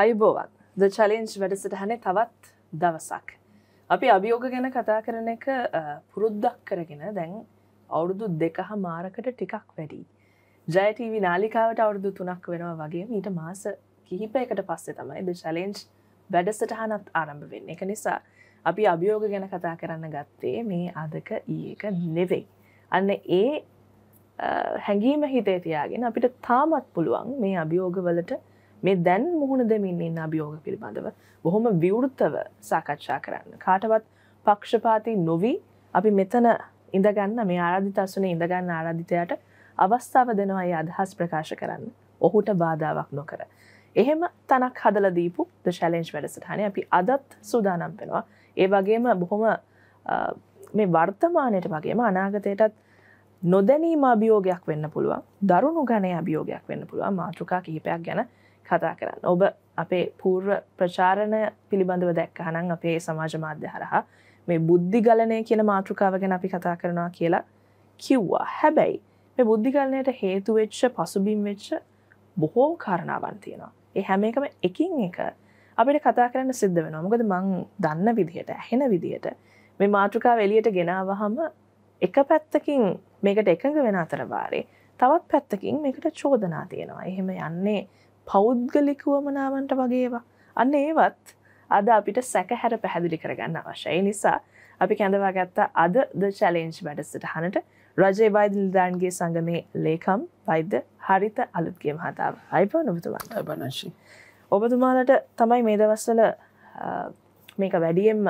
අයිබෝවත් ද challenge වැඩසටහන තවත් දවසක්. අපි අභියෝග ගැන කතා කරන එක පුරුද්දක් කරගෙන දැන් අවුරුදු දෙකහ මාරකට ටිකක් වැඩි. ජයටීවි නාලිකාවට අවුරුදු තුනක් වෙනවා වගේ මීට මාස කිහිපයකට පස්සේ තමයි ද චලෙන්ජ් වැඩසටහනත් ආරම්භ වෙන්න එක නිසා අපි අභියෝග ගැන කතා කරන්න ගත්තේ මේ අදක ඒක නෙවෙයි. අන්න ඒ හැඟීම හිතේ තියාගෙන අපිට තාමත් පුළුවන් මේ අභියෝගවලට මේ දැන් මුහුණ දෙමින් ඉන්න අභියෝග පිළිබඳව බොහොම විවෘතව සාකච්ඡා කරන්න. කාටවත් පක්ෂපාති නොවී අපි මෙතන ඉඳගන්න මේ ආරාධිතස්වනේ ඉඳගන්න ආරාධිතයට අවස්ථාව දෙනවා ඒ අදහස් ප්‍රකාශ කරන්න. ඔහුට බාධාවක් නොකර. එහෙම තනක් හදලා දීපු ද චැලෙන්ජ් වැඩසටහන අපි අදත් සූදානම් වෙනවා. ඒ වගේම බොහොම මේ වර්තමානයට වගේම අනාගතයටත් නොදැනීම අභියෝගයක් වෙන්න පුළුවන්. දරුණු ගණය අභියෝගයක් වෙන්න පුළුවන්. මාතෘකා කිහිපයක් ගැන කතා කරන්න ඔබ අපේ පූර්ව ප්‍රචාරණය පිළිබඳව දැක්කහනං අපේ සමාජ මාධ්‍ය හරහා මේ බුද්ධි ගලනය කියන මාතෘකාව ගැන අපි කතා කරනවා කියලා කිව්වා හැබැයි මේ බුද්ධිගලනයට හේතුවෙච්ච පසුබිම් වෙච්ච බොහෝ කාරණාවන් තියෙනවා ඒ හැම එකම එකින් එක අපිට කතා කරන්න සිද්ධ වෙනවා මොකද මං දන්න විදිහට ඇහෙන විදිහට මේ මාතෘකාව එලියට ගෙනාවහම එක පැත්තකින් මේකට එකඟ වෙන අතරවාරේ තවත් පැත්තකින් මේකට චෝදනා තියෙනවා එහෙම යන්නේ පෞද්ගලික වමනාවන්ට වගේවා. අන්න ඒවත් අද අපිට සැකහැර පැහැදිලි කරගන්න අවශ්‍යයි නිසා අපි කැඳවා ගත්ත අද ද චලෙන්ජ් වැඩසට හනට රජේ වෛදල්දාන්ගේ සංගමේ ලේකම් වෛද්‍ය හරිත අලුත්ගේ මහතාව අයිපෝ නොබතුමන්ට බනශී. ඔබතුමාලට තමයි මේ දවස්සල මේක වැඩියෙන්ම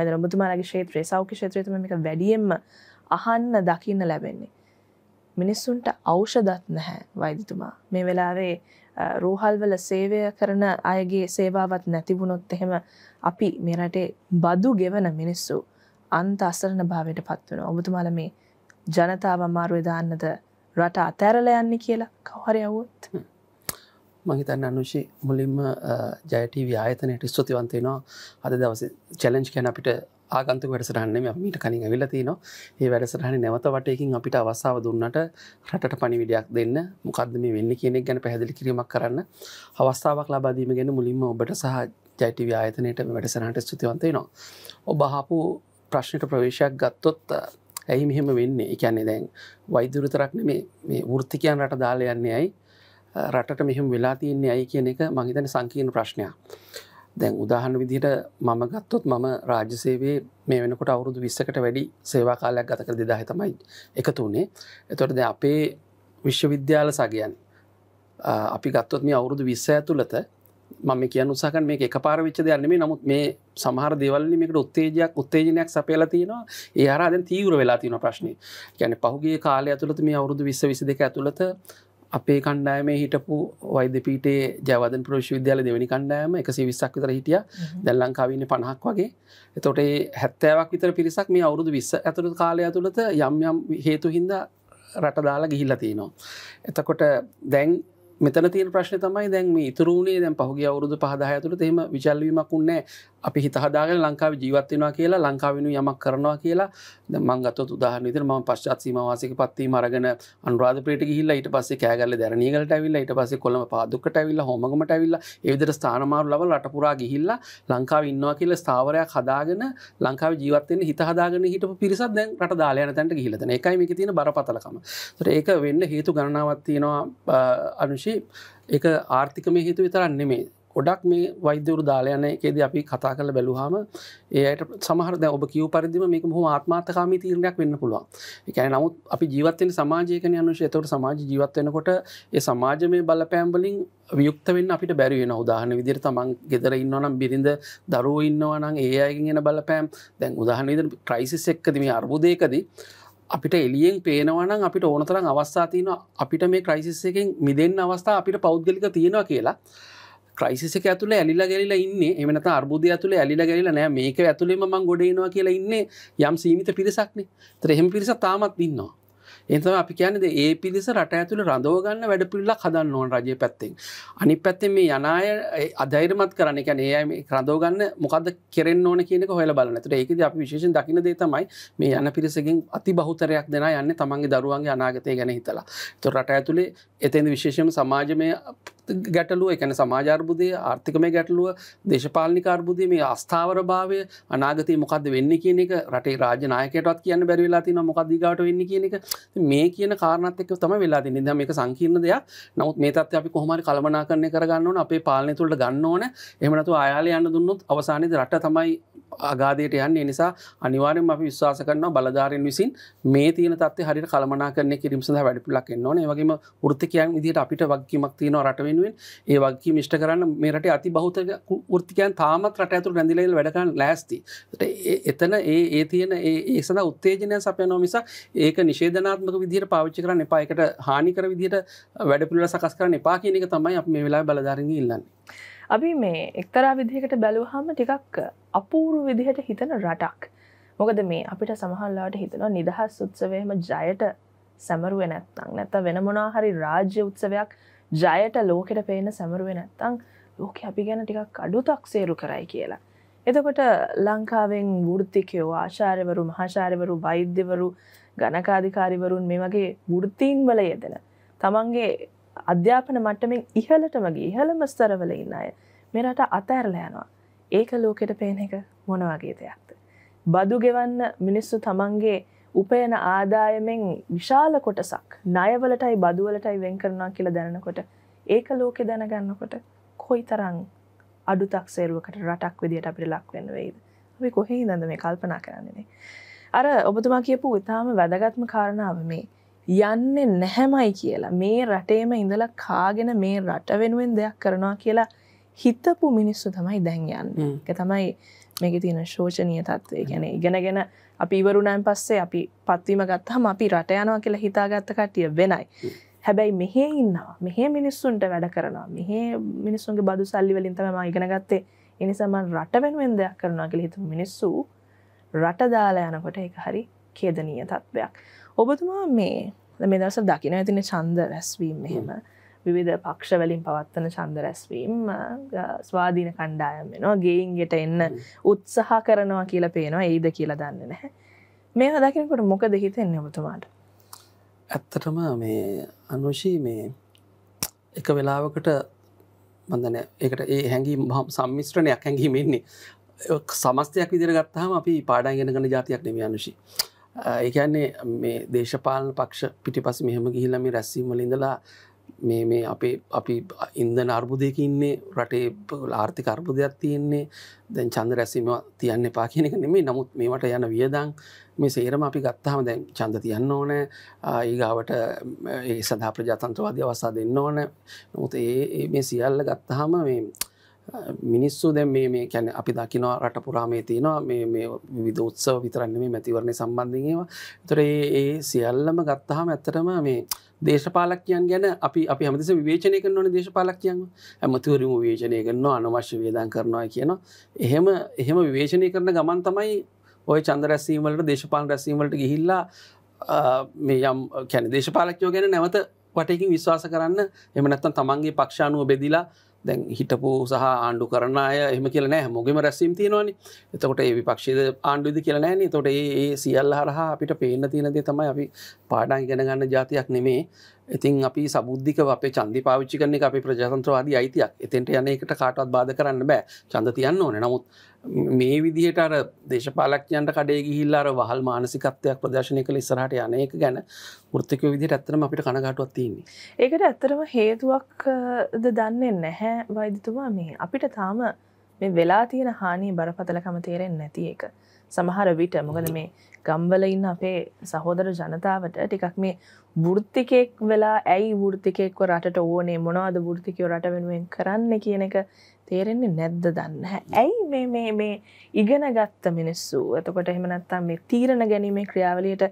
මද නොබතුමාලගේ ශේත්‍රයේ සෞඛ්‍ය ෂේත්‍රයතම මේක වැඩියෙන්ම අහන්න දකින්න ලැබෙන්නේ. මිනිස්සුන්ට අවෂදත් නැහැ වෛදතුමා මේ වෙලාවේ රෝහල්වල සේවය කරන අයගේ සේවාවත් නැතිබුණොත් එහෙම අපි මේ රටේ බදු ගෙවන මිනිස්සු අන්ත අසරණ භාවයට පත්වන ඔබතුමාල මේ ජනතාව අමාරුවේ දාන්නද රට අතෑරල යන්නේ කියලා කවහරි අවුත් මහිතන්න අනුෂි මුලින්ම ජයටී ව්‍යායතනයට ස්තුතිවන්තේනවා අද දවස චලෙන්ජ් කැන අපිට ආගන්තු වැඩසටහන්න මීට කලින් ඇවිල තියනවා ඒ වැඩසටහන නැවත වටයකින් අපිට අවස්සාාව දුන්නට රටට පනිවිඩයක් දෙන්න මොකක්ද මේ වෙන්න කියනෙක් ගැන පැහදිලි කිරීමක් කරන්න අවස්ථාවක් ලබාදීම ගැන මුලින්ම ඔබට සහ ජයිටව ආයතනයට වැඩසනට ස්තුතිවන්තේනවා. ඔබ හපු ප්‍රශ්නයට ප්‍රවේශයක් ගත්තොත් ඇයි මෙහෙම වෙන්නේ එකන්නේ දැන් වෛදුරතරක්න මේ වෘත්තිකයන් රට දාල යන්නේ ඇයි රටට මෙහෙම වෙලා තියන්නේ ඇයි කියන එක මහිතන සංකීන ප්‍රශ්නයක්. දැන් උදාහන විදිහට මම ගත්තොත් මම රාජ්‍ය සේවේ මේ වෙනකොට අවුරුදු විස්සකට වැඩි සේවා කාලයක් ගතකර දෙදාහ තමයි එකතු වුණේ එතොටද අපේ විශ්වවිද්‍යාල සගයන් අපි ගත්තොත් මේ අවුරුදු විස්ස ඇතුළත මම කියන උසාකන් මේ එක පාර විච්ච දෙයන්නේ නමුත් මේ සහර දෙවල්ලිමකට උත්තේජයක් උත්තේජනයක් සපයලා තියෙනවා ඒ අරාදැන් තීවර වෙලා තියෙන ප්‍රශ්නය ගැන පහුගේ කාලය ඇතුළත මේ අවුරුදු විස්ස විසි දෙක ඇතුළත අපේ කණ්ඩායමේ හිටපු වෛද්‍යපීටේ ජයවදන් ප්‍රශ්විද්‍යාල දෙවැනි කණ්ඩායම එකසි විස්සක් විතර හිටිය දැල් ලංකාවන්න පණහක් වගේ එතොටේ හැත්තෑවක් විතර පිරිසක් මේ අවුරුදු විස්ස ඇතුළු කාලය තුළත යම් යම් හේතු හින්දා රට දාලා ගිහිල්ල තියෙනවා. එතකොට දැන් මෙතන තිය ප්‍රශ්න තමයි දැන් ඉතුරුණේ දැන් පහුගේ අවුරුදු පහදාහඇතුළට එහෙම විචල්වීමකුන්නෑ අපි හිතහදාගෙන ලංකාව ජීවත්වෙනවා කියලා ලංකාවෙනු යමක් කරනවා කියලා මංගත උදාහන විතර ම පශ්චත් සීමවාසක පත්ති මරගෙන අන්රාධ පට හිල්ල ඊට පස්සේ කෑගල දැරනීගලට ඇවිල්ල ඊට පස්සේ කොළම පාදුකට ඇවිල්ල හොමගමට ඇවිල්ල ඒවිදර ස්ථානමාරු ලවල් අටපුරා ගිහිල්ල ලංකාව ඉන්නවා කියල ස්ථාවරයක් හදාගෙන ලංකාව ජීවත්වෙන හිතහදාගෙන හිට පිරිසත් දැන් රට දාලයන තැන්ට ගිහිලතන එකයි මේ තින බරපතලකම ඒක වෙන්න හේතු ගණනාවත්තියෙනවා අනුෂ විශේෂේ එක ආර්ථිකම හේතු විතරන්න නෙමේ ගොඩක් මේ වෛද්‍යවරු දාලයන එකේද අපි කතා කළ බැලුහම ඒයට සමහර දැ ඔබ කිව් පරිදිම මේක හොම ආත්මාර්ථකාමී තීරණයක් වෙන්න පුළුවන් එකයි නමුත් අපි ජීවත්වෙන සමාජයකන අනුෂ එතවට සමාජ ජීවත්වෙනකොට ඒ සමාජ මේ බලපෑම්බලින් වියුක්ත වෙන්න අපිට බැරි වෙන උදාහන විදිර තමන් ගෙදර ඉන්නවනම් බිරිඳ දරුව ඉන්නවනම් ඒ අයගෙන් එන බලපෑම් දැන් උදාහන විදිර ක්‍රයිසිස් එක්කද මේ අර්බුදයකදී අපිට එලියෙන් පේනවනම් අපිට ඕනතරම් අවස්ථා තියෙන අපිට මේ ක්‍රයිසිස් එකෙන් මිදෙන් අවස්ථා අපිට පෞද්ගලික තියෙනවා කියලා ක්‍රයිසිස එක ඇතුළ ඇලිලා ගැලිලා ඉන්න එමනත අර්බුදය ඇතුළ ඇලිලා ගැලිලා නෑ මේක ඇතුළේම මං ගොඩේනවා කියලා ඉන්න යම් සීමිත පිරිසක්නේ ත්‍රහෙම පිරිස තාමත් ඉන්නවා එතම අපි කියන්නද ඒ පිරිස රට ඇතුළ රඳෝගන්න වැඩ පිල්ලක් හදන්න ඕන් රජය පැත්තෙන්. අනි පැත්තෙ මේ යනාය අධෛරමත් කරන එක නඒ රඳෝගන්න මොකද කෙරෙන් ඕන කියනක හොල බලනට ඒකද අප විශේෂෙන් දකින දේ තමයි මේ යන පිරිසකින් අති බහතරයක් දෙෙන යන්න තමන්ගේ දරුවන්ගේ අනාගතය ගැන හිතලා. තො රට ඇතුළේ එතන්ද විශේෂම සමාජමය ගැටලුව එකන සමාජර්බුදය ආර්ථිකමය ගැටලුව දේශපාලනික අර්බුදය මේ අස්ථාවර භාවය අනාගත මොකද වෙන්න කියන එක රටේ රාජනායකයටත් කියන්න බැරිවෙලා තින මොකදදිගාට වෙන්න කියන එක මේ කියන කාරණත්තක තම වෙලා තින්න දම එක සංකීර්ණ දෙයක් නමුත් මේ තත් අපි කොහමරි කළමනා කරණය කරගන්නවන අපේ පාලනය තුළට ගන්න ඕන එමනතු අයාලය යන්න දුන්නත් අවසානද රට තමයි අගාදයට යන්න නිසා අනිවාරෙන් අපි විශ්වාස කරනවා බලධාරෙන් විසින් මේ තියන තත්ේ හරි කළමනා කරන කිරීම සඳහ වැඩිපුලක් එන්න ඕනේ වගේම වෘත්තිකයන් විදිහට අපිට වගකීමක් තියෙනවා රට වෙනුවෙන් ඒ වගකීම ඉෂ්ට කරන්න මේ රටේ අති බහුතක වෘත්තිකයන් තාමත් රට ඇතුළු රැඳිලා ඉන්න වැඩ කරන්න ලෑස්ති. එතන ඒ ඒ තියෙන ඒ ඒ සඳහා උත්තේජනය සපයනවා මිසක් ඒක නිෂේධනාත්මක විදිහට පාවිච්චි කරන්න එපා. ඒකට හානි කර විදිහට වැඩ පිළිවෙල සකස් කරන්න එපා කියන එක තමයි අපි මේ වෙලාවේ බලධාරීන්ගෙන් ඉල්ලන්නේ. අපි මේ එක්තරා විදිහකට බැලුවහම ටිකක් අපූරු විදිහට හිතන රටක් මොකද මේ අපිට සමහල්ලාට හිතනවා නිදහස් උත්සවයම ජයට සැමරුව නැත්තං නැත වෙන මොනාහරි රාජ්‍ය උත්සවයක් ජයට ලෝකෙට පේන සැමරුව නැත්තං ලෝක අපි ගැන ටිකක් අඩු තක්සේරු කරයි කියලා. එතකොට ලංකාවෙන් වෘත්තිකයෝ ආශාරවරු මහාශාරවරු වෛද්‍යවරු ගණකාධිකාරිවරුන් මේ වගේ වෘත්තීන් වල යෙදෙන. තමන්ගේ අධ්‍යාපන මට්ටමින් ඉහලටම ගිහින් ඉහළම ස්තරවල ඉන්න අය මේ රට අතෑරලා යනවා. ඒක ලෝකෙට පේන එක මොන වගේ දෙයක්ද? බදු ගෙවන්න මිනිස්සු තමන්ගේ උපයන ආදායමෙන් විශාල කොටසක් ණයවලටයි බදුවලටයි වෙන් කරනවා කියලා දැනනකොට ඒක ලෝකෙ දැනගන්නකොට කොයිතරම් අඩු තක්සේරුවකට රටක් විදියට අපිට ලක් වෙන්න වෙයිද? අපි කොහේ ඉඳන්ද මේ කල්පනා කරන්නේ? අර ඔබතුමා කියපු ඊටාම වැදගත්ම කාරණාව මේ යන්නේ නැහැමයි කියලා මේ රටේම ඉඳලා කාගෙන මේ රට වෙනුවෙන් දෙයක් කරනවා කියලා හිතපු මිනිස්සු තමයි දැන් යන්න එක තමයි මේක තියෙන ශෝෂණය තත්වය ගැන ඉගෙනගෙන අපි ඉවරුණෑන් පස්සේ අපි පත්වීම ගත්තහම අපි රට යනවා කියලා හිතාගත්ත කටිය වෙනයි හැබැයි මෙහෙ ඉන්නවා මෙහෙ මිනිස්සුන්ට වැඩ කරනවා මෙහෙ මිනිස්සුන්ගේ බදු සල්ලි වලින්තම ඉගෙනගත්තේ එනිසාම රට වෙනුවෙන් දෙයක් කරනවා කියලා හිතු මිනිස්සු රට දාලා යනකොට එක හරි කේදනීය තත්ත්වයක් ඔබතුමා මේ මේ දස දකින ඇතින චන්ද රැස්වීම් මෙහෙම විවිධ පක්ෂ වලින් පවත්වන චන්ද රැස්වීම් ස්වාධීන කණ්ඩායම් වෙනවා ගේයින්ගෙට එන්න උත්සහ කරනවා කියලා පේනවා ඒද කියලා දන්න නැහැ මේ දකිනකොට මොක දෙහිතෙන් ඔබතුමාට ඇත්තටම මේ අනුෂී මේ එක වෙලාවකට බඳන එකට ඒ හැඟීම් සම්මිශ්‍රණයක් හැඟීමෙන්නේ සමස්තයක් විදිර ගත්තාම අපි පාඩාගෙන ගන ජාතියක් නෙම අනුෂී ඒකන්නේ මේ දේශපාලන පක්ෂ පිටිපස මෙහම ගිහිල මේ රැස්සීමල ඉඳලා මේ මේ අපේ අපි ඉන්දන අර්බුදයක ඉන්නේ රටේ ආර්ථික අර්බුදයක් තියෙන්නේ දැන් චන්ද රැසීම තියන්න එපා කියන එක නෙමේ නමුත් මේවට යන වියදං මේ සේරම අපි ගත්තාම දැන් චන්ද තියන්න ඕන ඒගාවට ඒ සඳහා ප්‍රජාතන්ත්‍රවාදී අවස්ථා දෙන්න ඕන නොමුත් ඒ මේ සියල්ල ගත්තාහම මේ මිනිස්සු දැ මේ කැන අපි දකිනවා රට පුරාමේ තියෙනවා මේ විදෝත්සව විතරන්නේ මැතිවරණය සම්බන්ධයවා තොර ඒ සියල්ලම ගත්තහම ඇත්තටම මේ දේශපාලක්යන් ගැන අපි අපි හමතිස විවේචනය කරන ඕන දේශපාලක්යන් ඇමතිවරම වේචනය කරනවා අනවශ්‍ය වේදන් කරනවා කියනවා එහෙම එහෙම විවේශනය කරන ගමන් තමයි ඔය චන්ද රැසීමලට දේශපාල රැසීමලට ගිහිල්ලා මේ යම් කැන දේශපාලක්යෝ ගැන නැවත වටයකින් විශ්වාස කරන්න එමනත්තන් තමන්ගේ පක්ෂානුව බෙදිලා දැන් හිටපු සහ ආණ්ඩු කරන අය එහම කියල නෑ මොගම රැස්සීම් තියෙනවාන එතකොට ඒ විපක්ෂද ආණ්ඩුද කියල නෑන තොට ඒ සියල්ල හරහා අපිට පේන්න තියෙනදේ තමයි අපි පාඩන් ගෙනගන්න ජාතියක් නෙමේ ඉතින් අපි සබුද්ධික අපේ චන්දි පාවිච්චි කරන එක අපි ප්‍රජාතන්ත්‍රවාදී අයිතියක් එතෙන්ට යන එකට කාටවත් බාධ කරන්න බෑ චන්ද තියන්න ඕන නමුත් මේ විදිහට අර දේශපාලක්ඥන්ට කඩේ ගිහිල්ලා අර වහල් මානසිකත්වයක් ප්‍රදර්ශනය කළ ඉස්සරහට යන එක ගැන වෘත්තික විදිහට ඇත්තටම අපිට කනගාටුවක් තියෙන්නේ. ඒකට ඇත්තටම හේතුවක්ද දන්නේ නැහැ වෛද්‍යතුමා මේ අපිට තාම මේ වෙලා තියෙන හානිය බරපතලකම තේරෙන්නේ නැති එක. සමහර විට මොකද මේ ගම්වලඉන්න අපේ සහෝදර ජනතාවට ටිකක් මේ වෘත්තිකෙක් වෙලා ඇයි වෘතිකෙක්ව රට ඕනේ මොනවාද වෘතිකයෝ රට වෙනුවෙන් කරන්න කියන එක තේරෙන්නේ නැද්ද දන්න ඇයි මේ මේ මේ ඉගෙන ගත්ත මිනිස්සු එතකොට එහෙමනත්තම් මේ තීරණ ගැනීමේ ක්‍රියාවලියට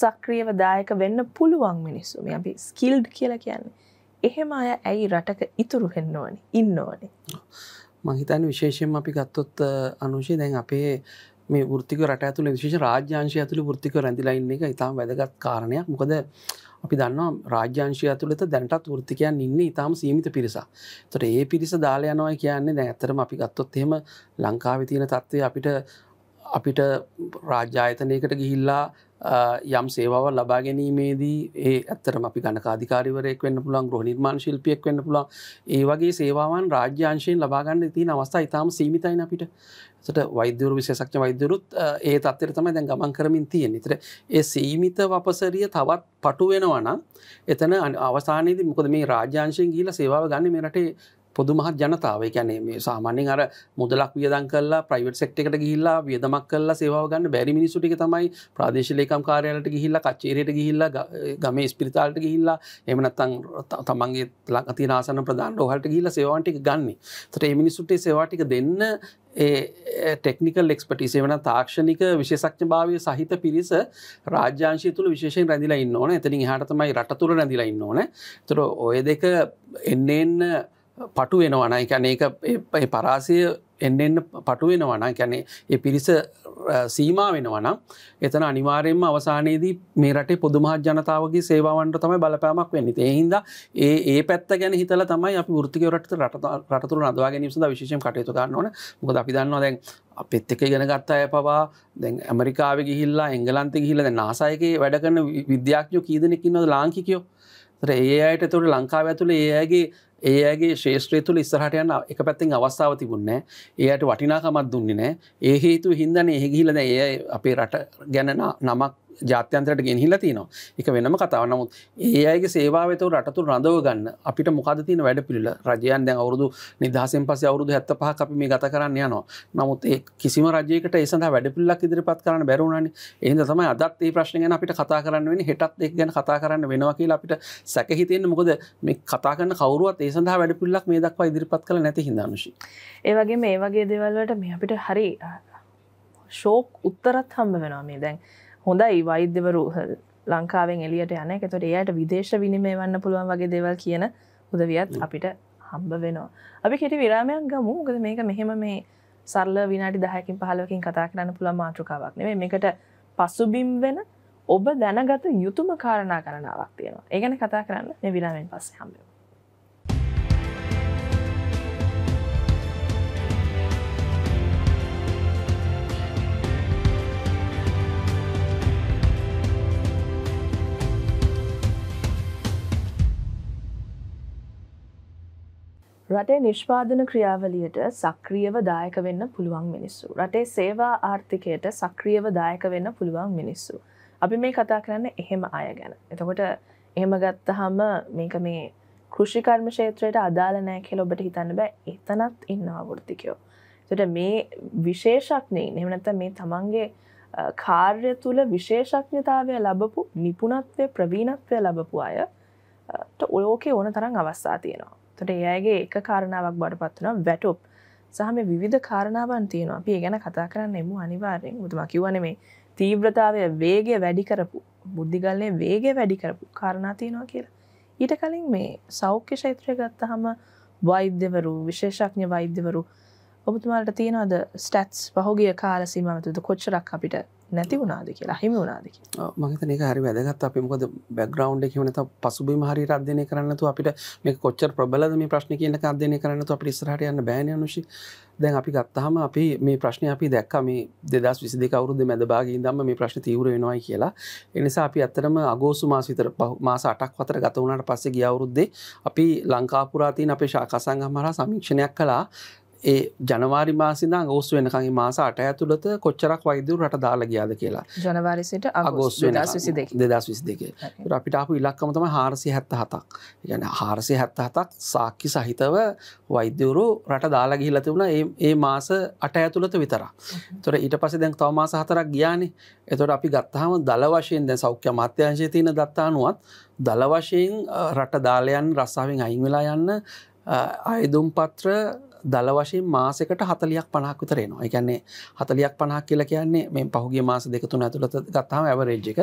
සක්‍රියව දායක වෙන්න පුළුවන් මිනිස්සු මේ අපි ස්කිල්ඩ් කියලා කියන්නේ එහෙම අය ඇයි රටක ඉතුරු හෙන්න ඕනි ඉන්න ඕනේ මහිතන් විශේෂයෙන් අපි ගත්තොත් අනුෂය දැන් අපේ මේ ෘතික රට ඇතුළ විශේෂ රාජ්‍යංශය ඇතුළ ෘතික රැඳදිලයින්න එක ඉතාම වැදගත් කාරණයක් මොකද අපි දන්න රාජ්‍යංශය ඇතුළත දැනටත් ෘතිකයන් ඉන්න ඉතාම සීමිත පිරිසා තොට ඒ පිරිස දාලයනවා කියන්නේ දැ ඇතරම අපි ගත්තොත් එහෙම ලංකාව තියෙන තත්ත්වය අපිට අපිට රාජ්‍යායතනයකට ගිහිල්ලා යම් සේවාව ලබා ගැනීමේදී ඒ ඇත්තරම අපි ගණකාධිකාරිවරෙක් වන්න පුළන් ගෘහ නිර්මාණ ශිල්පියෙක් වන්න පුළන් ඒ වගේ සේවාවන් රාජ්‍යංශයෙන් ලබාගන්න තින අවස්ථා ඉතාම සීමිතයින අපිට සට වෛද්‍යවරු විශේෂක්ෂ වෛද්‍යරුත් ඒ තත්වර තමයි දැන් ගමන් කරමින් තියෙන් ඉතර ඒ සීමිත වපසරිය තවත් පටුවෙනවන එතන අවසානයේද මොකද මේ රාජ්‍යංශයෙන් ගීල සේවාව ගන්න මෙරටේ පොදු මහත් ජනතාව කැනේ මේ සාමාන්‍යෙන් අර මුදලක් වියදන් කල්ලා ප්‍රයිවට් සෙක්ටකට ගිල්ලා වියදමක් කල්ලා සේවාව ගන්න බැරි මිනිසුටික තමයි ප්‍රදේශලේකම් කාරයාලට ගිහිල්ලා කච්චේරයට ගිහිල්ලා ගම ස්පිරිතාලට ගිහිල්ලා එමනත්තං තමන්ගේ ලති රාසන ප්‍රධාන ොහට ගිල්ල සේවාන්ටික ගන්න තට මිනිසුටේ සේවාටික දෙන්න ඒ ටෙක්නිකල් එක්ස්පටිසේ වන තාක්ෂණික විශේෂක්ෂ භාවය සහිත පිරිස රාජ්‍යංශය තුළ විශේෂෙන් රැඳිලා ඉන්න ඕන එතනින් හටතමයි රට තුළ රැඳිලා ඉන්න ඕන තුර ඔය දෙක එන්නේන්න පටු වෙනවන එකැන ඒ පරාසය එන්නන්න පටු වෙනවන කැනේ ඒ පිරිස සීමා වෙනවනම් එතන අනිවාරයෙන්ම අවසානයේදී මේ රටේ පොදුමහත් ජනතාවගේ සේවාවන්ට තමයි බලපෑමක් වෙන්න එහින්ද ඒ ඒ පැත් ගැන හිතල තමයි අපි ෘතිකවරට රටතුර අදවා ගැනිසඳ විශෂම් කටයුතු ගන්නවන මොද අපි දන්නවා දැන් අපෙත් එක ගෙන ගත්ත අය පවා දැන් ඇමරිකාව ගිහිල්ලා එංගලන්තෙ ගිහිල නාසායකගේ වැඩ කරන විද්‍යාඥෝ කීදනෙකින්නද ලාංකිකයෝ ඒ අයට තුොට ලංකාව ඇතුළ ඒයගේ ඒගේ ශේෂත්‍රය තුළ ඉස්සරහට යන්න එක පැත්තිෙන් අවස්ථාව තිබුන්නේ ඒයට වටිනාකමත් දුන්නේ නෑ ඒ හේතු හින්දන එහි ගිහිලද ඒ අපේ රට ගැනන නමක් ජාත්‍යන්තරට ගෙනහිලා තියෙනවා එක වෙනම කතාව නමුත් ඒ අගේ සේවාතව රටතු රඳව ගන්න අපිට මොකද තින වැඩ පිළිල රජයන් දැන් අවුරදු නිදහසෙන් පස අවුරදු හැත්ත පහ අපි මේ ගත කරන්න යනවා නමුත් ඒ කිසිම රජයකට ඒසඳ වැඩපිල්ලක් ඉදිරිපත් කරන්න බැරුණනි එහිද තමයි අදත් ඒ ප්‍රශ්නගෙන අපිට කතා කරන්න වෙන හෙටත් එක් ගැන කතා කරන්න වෙනවා කියලා අපිට සැකහිතයෙන් මොකද මේ කතාගන්න කවරුවත් ඒ සඳහා වැඩපිල්ලක් මේ දක්වා ඉදිරිපත් කළ නැති හිදානුෂි ඒවගේ මේ වගේ දෙවල්වට මේ අපිට හරි ශෝක් උත්තරත් හම්බ වෙනවා මේ දැන් හොඳයි වෛද්‍යවරු ලංකාවෙන් එලියට යන එකතොට එයට විදේශ විනිමේ වන්න පුළුවන් වගේ දෙවල් කියන උදවියත් අපිට හම්බ වෙනවා. අපි කෙටි විරාමයක් ගමු ගද මේක මෙහෙම මේ සරල විනාටි දහයකින් පහලකින් කතා කරන්න පුළන් මාතෘකාවක් නෙවේ මේකට පසුබිම් වෙන ඔබ දැනගත යුතුම කාරණා කරනාවක් තියෙනවා ඒගැන කතා කරන්න මේ විරාමෙන් පස්සේ හම්බව. රටේ නිෂ්පාදන ක්‍රියාවලියට සක්‍රියව දායක වෙන්න පුළුවන් මිනිස්සු. රටේ සේවා ආර්ථිකයට සක්‍රියව දායක වෙන්න පුළුවන් මිනිස්සු. අපි මේ කතා කරන්න එහෙම අය ගැන. එතකොට එහෙම ගත්තහම මේක මේ කෘෂිකර්ම ශේත්‍රයට අදාළ නෑ කියලා ඔබට හිතන්න බෑ. එතනත් ඉන්නවා වෘත්තිකයෝ. එතකොට මේ විශේෂඥයින් එහෙම නැත්නම් මේ තමන්ගේ කාර්ය තුල විශේෂඥතාවය ලැබපු නිපුණත්වය ප්‍රවීණත්වය ලැබපු අය ට ඔලෝකේ ඕන තරම් අවස්ථා තියෙනවා. තොට ඒ අයගේ එක කාරණාවක් බඩ පත්වන වැටුප් සහම විධ කාරණාවන් තියෙනවා අපිය ගැන කතා කරන්න එමු අනිවාරයෙන් මුතුම කිවන මේ තීව්‍රතාවය වේගය වැඩි කරපු බුද්ධිගල්ලය වේගය වැඩි කරපු කාරණා තියෙනවා කියලා ඊට කලින් මේ සෞඛ්‍ය ශෛත්‍රය ගත්ත හම වෛද්‍යවරු විශේෂඥ වෛද්‍යවරු ඔබතුමාට තියෙනවද ස්ටැත්ස් පහුගිය කාලසීමමතුද කොච්චරක් අපිට නැති වුණනාද කියලා හිම වුණනාද මහිතන හරි වැදගත් අපි මොකද බැග්‍රවන්් එක වනත පසුබි හරි අධ්‍යනය කරන්නතු අපිට මේ කොච්චර ප්‍රබලද මේ ප්‍රශ්න කියන අධ්‍යනය කරන්නතු අපි ස්රට යන්න බෑනනුෂි දැන් අපි ගත්තහම අපි මේ ප්‍රශ්න අපි දැක්ක මේ දෙදස් විසි කවරුද මැදබාගේ දම්ම මේ ප්‍රශ්න තීවර වෙනවායි කියලා එනිසා අපි අත්තරම අගෝසු මාසිතර මාස අටක් වතර ගත වුණට පස්සේ ගියවුරුද්දේ අපි ලංකාපුරාතින් අපේ ශාකසංග මහර සමීක්ෂණයක් කලා ඒ ජනවාරි මාසිදා ගෝස් වෙනකගේ මාස අට ඇතුළත කොච්චරක් වෛදරු රට දාලා ගියාද කියලා ජනවාරිසිට අගෝස් දෙදස් විසි දෙක අපිට අපපු ඉලක්කමතම හාරසි හැත්ත හතක් ගැන හාරසි හැත්ත හතක් සාක්කි සහිතව වෛද්‍යවරු රට දාලා ගිහිල තිබුණ ඒ මාස අට ඇතුළත විතර තොර ඊට පස දැන් තව මාස හතරක් ගියානි එතොට අපි ගත්තහම දල වශයෙන් දැ සෞඛ්‍ය මත්‍යංශය තියන දත්තානුවත් දල වශයෙන් රට දාලයන් රස්සාාවෙන් අයිංවෙලා යන්න අයදුම් පත්‍ර දල වශයෙන් මාසකට හතලයක් පනහක් විතරේනවා එකන්නේ හතලයක් පනහක් කියල කියන්නේ මේ පහුගේ මාස දෙකතුන ඇතුළත ගත්තාම ඇවරේජ් එක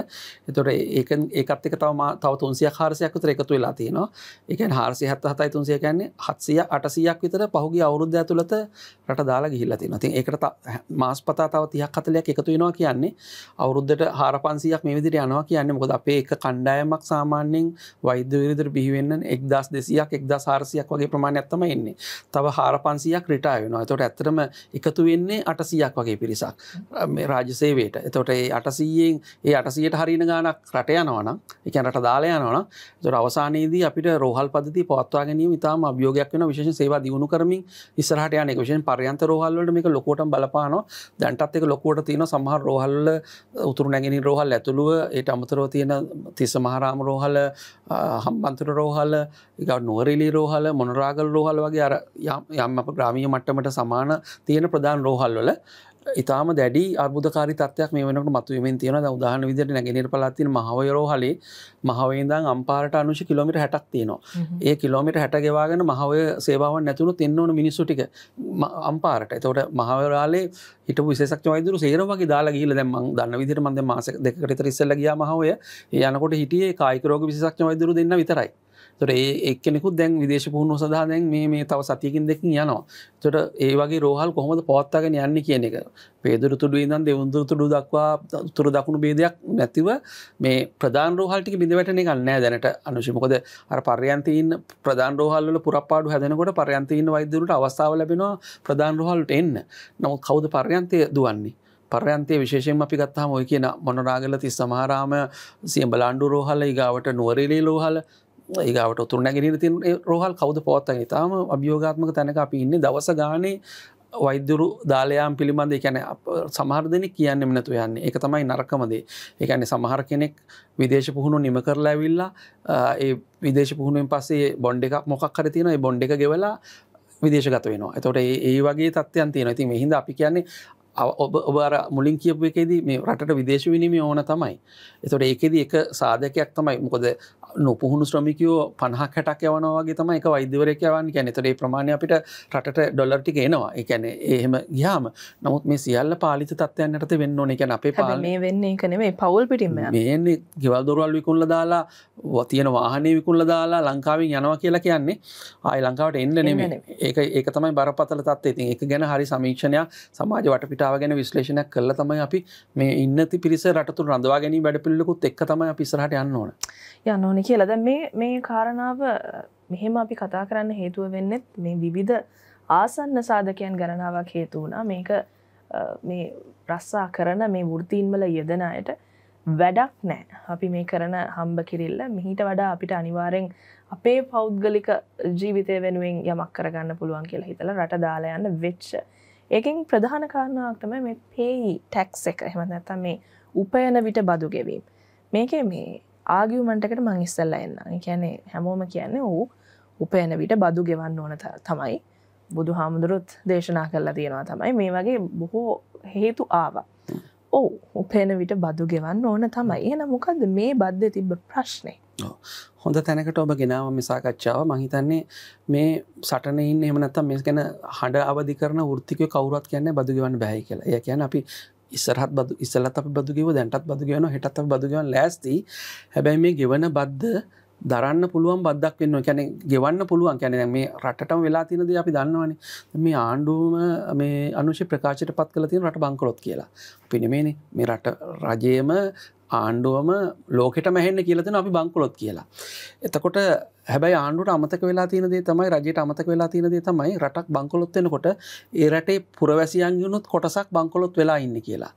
එතොට ඒක ඒකත් එක තව තව තුන්සිය හාරසයක් විතර එකතු වෙලා තියෙනවා එක හාරසි හත්ත හතයි තුන්සිය කියන්නේ හත්සිය අටසියක් විතර පහුගේ අවුරුද්ධ ඇතුළත රට දාලා ගිහිල්ලා තියෙන ති ඒකට මාස් පතා තව තියක් හතලයක් එකතු වෙනවා කියන්නේ අවුරුද්ධට හාර පන්සියක් මේ විදිර යනවා කියන්නේ මොකද අපේ එක කණ්ඩායමක් සාමාන්‍යෙන් වෛද්‍ය විරිදිර බිහිවෙන්න එක්දස් දෙසියක් එක්ද සාරසියක් වගේ ප්‍රමාණ ඇත්තම එන්නේ තව හාර පන්සියක් රිටා වෙනවා තොට ඇතරම එකතු වෙන්නේ අටසියක් වගේ පිරිසක් මේ රාජසේවයට එතොට ඒ අටසීයෙන් ඒ අටසියට හරින ගානක් රටයනවන එකන් රට දාලයනවන තොට අවසානයේදී අපිට රෝහල් පදති පවත්වා ගැනීම ඉතාම අභියෝගයක් වෙන විශේෂ සේවා දියුණු කරමින් ඉස්සරහට යන විශෂෙන් පරයන්ත රෝහල්වලට මේක ලොකෝට බලපානවා දැන්ටත් එක ලොකෝට තියෙන සමහර රෝහල්ල උතුරු නැගෙන රෝහල් ඇතුළුව ඒට අමතරෝ තියෙන තිස මහරාම රෝහල හම්බන්තුර රෝහල එක නුවරිලි රෝහල මොනරාගල් රෝහල වගේ අර යම් නැත්තම් අප ග්‍රාමීය මට්ටමට සමාන තියෙන ප්‍රධාන රෝහල්වල ඉතාම දැඩි අර්බුදකාරි තත්යක් මේ වෙනට මතුවමෙන් තියෙන උදාහන විදිට නැගෙනට පලාතින මහවයරෝහලේ මහවේදන් අම්පාරට අනුෂ කිලමිට හැටක් තියෙනවා ඒ කිලමිට හැටගවාගෙන මහවය සේවාවන් නැතුළු තින්නවන මිනිස්සු ටික අම්පාරට එතවට මහවරාලේ හිට විසක් වයිදුරු සේරවගේ දාලා ගීල දැම දන්න විදිට මන්ද මාස දෙකට ඉතර ඉස්සල්ල ගියා මහවය යනකොට හිටියේ කායිකරෝග විසක් වයිදුරු දෙන්න විතරයි තොට ඒ එක්කෙනෙකු දැන් විදේශ පුහුණු සඳහාදැන් මේ තව සතියකින් දෙකින් යනවා තොට ඒ වගේ රෝහල් කොහොමද පවත්තාගෙන යන්න කියන එක පේදුරු තුඩු ඉදන් දෙවුන්දුරු තුඩු දක්වා තුර දකුණු බේදයක් නැතිව මේ ප්‍රධාන රෝහල්ටික බිඳවැටන එක නෑ දැනට අනුශිමකොද අර පර්යන්තීන් ප්‍රධාන රෝහල්ල පුරපාඩු හැදනකොට පර්යන්තීන් වෛදරුට අවස්ථාව ලැබෙනවා ප්‍රධාන රෝහල්ට එන්න නමුත් කවුද පර්යන්තය දුවන්නේ පරයන්තය විශේෂෙන් අපි ගත්තාම ඔය කියන මොනරාගල තිස් සමහරාම සිය බලාන්ඩු රෝහල ඉගාවට නුවරලේ රෝහල ඒගට තුරන ගැන තින් රෝහල් කවද පවත්තන් ඉතාම අභියෝගාත්මක තැනක අපි ඉන්න දවස ගානේ වෛද්‍යරු දාලයාම් පිළිබඳ එකැන සමහර්දන කියන්නෙම නැතු යන්න එක තමයි නරකමදේ එකන්නේ සමහර කෙනෙක් විදේශ පුහුණු නිම කරලා ඇවිල්ලා ඒ විදේශ පුහුණුවෙන් පස්සේ බොන්්ඩ එකක් මොකක් කරතින බොන්්ඩ එක ගෙවලා විදේශගත වෙනවා එතොට ඒ වගේ තත්වයන් තියෙන ඉතින් මෙහිද අපි කියන්නේ ඔබ ඔබර මුලින් කියපු එකේදී මේ රටට විදේශ විනිීම ඕන තමයි එතොට ඒකෙද එක සාධකයක් තමයි මොකද නොපුහුණු ශ්‍රමිකයෝ පණහක් හැටක් යවනවාගේ තම එක වෛද්‍යවරයකයවන් ගැන තරේ ප්‍රමාණය අපිට රට ඩොල්ලර්ටික එනවා එකැන එහෙම යාම නමුත් මේ සියල්ල පාලිත තත්වයන් ඇත වෙන්න ඕන එකැන අපේ පාල මේ වෙන්නේ කනෙේ පවල් පිටිම මේ ගෙවල්දොරවල් විකුල්ල දාලා වතියන වාහනය විකුල්ල දාලා ලංකාවෙන් යනවා කියලා කියන්නේ ආය ලංකාවට එන්න නෙම ඒක ඒක තමයි බරපතල තත්ේ ති එක ගැන හරි සමීක්ෂණයක් සමාජ වටපිටාව ගැන විශ්ලේෂණයක් කළ තමයි අපි මේ ඉන්නති පිරිස රටතු රඳවා ගැනී වැඩ පිල්ලකුත් එක් තමයි පිසරට යන්න ඕන යන්න ඕන කියලා දැ මේ මේ කාරණාව මෙහෙම අපි කතා කරන්න හේතුව වෙන්නෙත් මේ විවිධ ආසන්න සාධකයන් ගණනාවක් හේතු වුණා මේක මේ රස්සා කරන මේ වෘතීන්වල යෙදනයට වැඩක් නෑ අපි මේ කරන හම්බ කිරල්ල මිහිට වඩා අපිට අනිවාරෙන් අපේ පෞද්ගලික ජීවිතය වෙනුවෙන් යමක් කරගන්න පුළුවන් කියලා හිතල රට දාලයන්න වෙච්ච ඒකින් ප්‍රධාන කාරණාවක්තම මේ පේයි ටැක්ස එක එහම නැත මේ උපයන විට බදු ගෙවීම් මේකේ මේ ආගියමටකට මං ඉස්සල්ල එන්න කියැනේ හැමෝම කියන්නේ ඔහු උපයන විට බදු ගෙවන්න ඕන තමයි බුදු හාමුදුරුත් දේශනා කරලා තියෙනවා තමයි මේ වගේ බොහෝ හේතු ආවා ඔව උපයන විට බදු ගෙවන්න ඕන තමයි එන මොකක්ද මේ බද්ධ තිබ ප්‍රශ්නය හොඳ තැනකට ඔබ ගෙනාව මිසාකච්ඡාව මහිතන්නේ මේ සටනඉන්න එමනත්තම් මේ ගැන හඬ අවධි කරන ෘතික කවරත් කියන්න බදු ගවන්න බැහි කියලා ය කියන අපි ඉස්සරහත් බදු ඉස්සලත් අප බදු ගව දැන්ටත් බදු ගවන හටත් බදුගන් ලැස්ති හැබැයි මේ ගෙවන බද්ධ දරන්න පුළුවන් බද්දක් වෙන්න කැනෙ ගෙවන්න පුළුවන් කැනෙ මේ රටටම වෙලා තිනද අපි දන්නවන මේ ආණ්ඩුවම මේ අනුෂ ප්‍රකාශයට පත් කළ තින රට බංකොත් කියලා පිනමේන මේ රට රජයම ආණ්ඩුවම ලෝකෙට මැහෙන්න කියලතින අපි බංකොලොත් කියලා එතකොට හැබයි ආණ්ඩුට අමතක වෙලා තියනදේ තමයි රජයට අමතක වෙලා තියනදේ තමයි රටක් බංකොලොත්වෙනකොට ඒ රටේ පුරවැසියන්ගුණුත් කොටසක් බංකොලොත් වෙලා ඉන්න කියලා.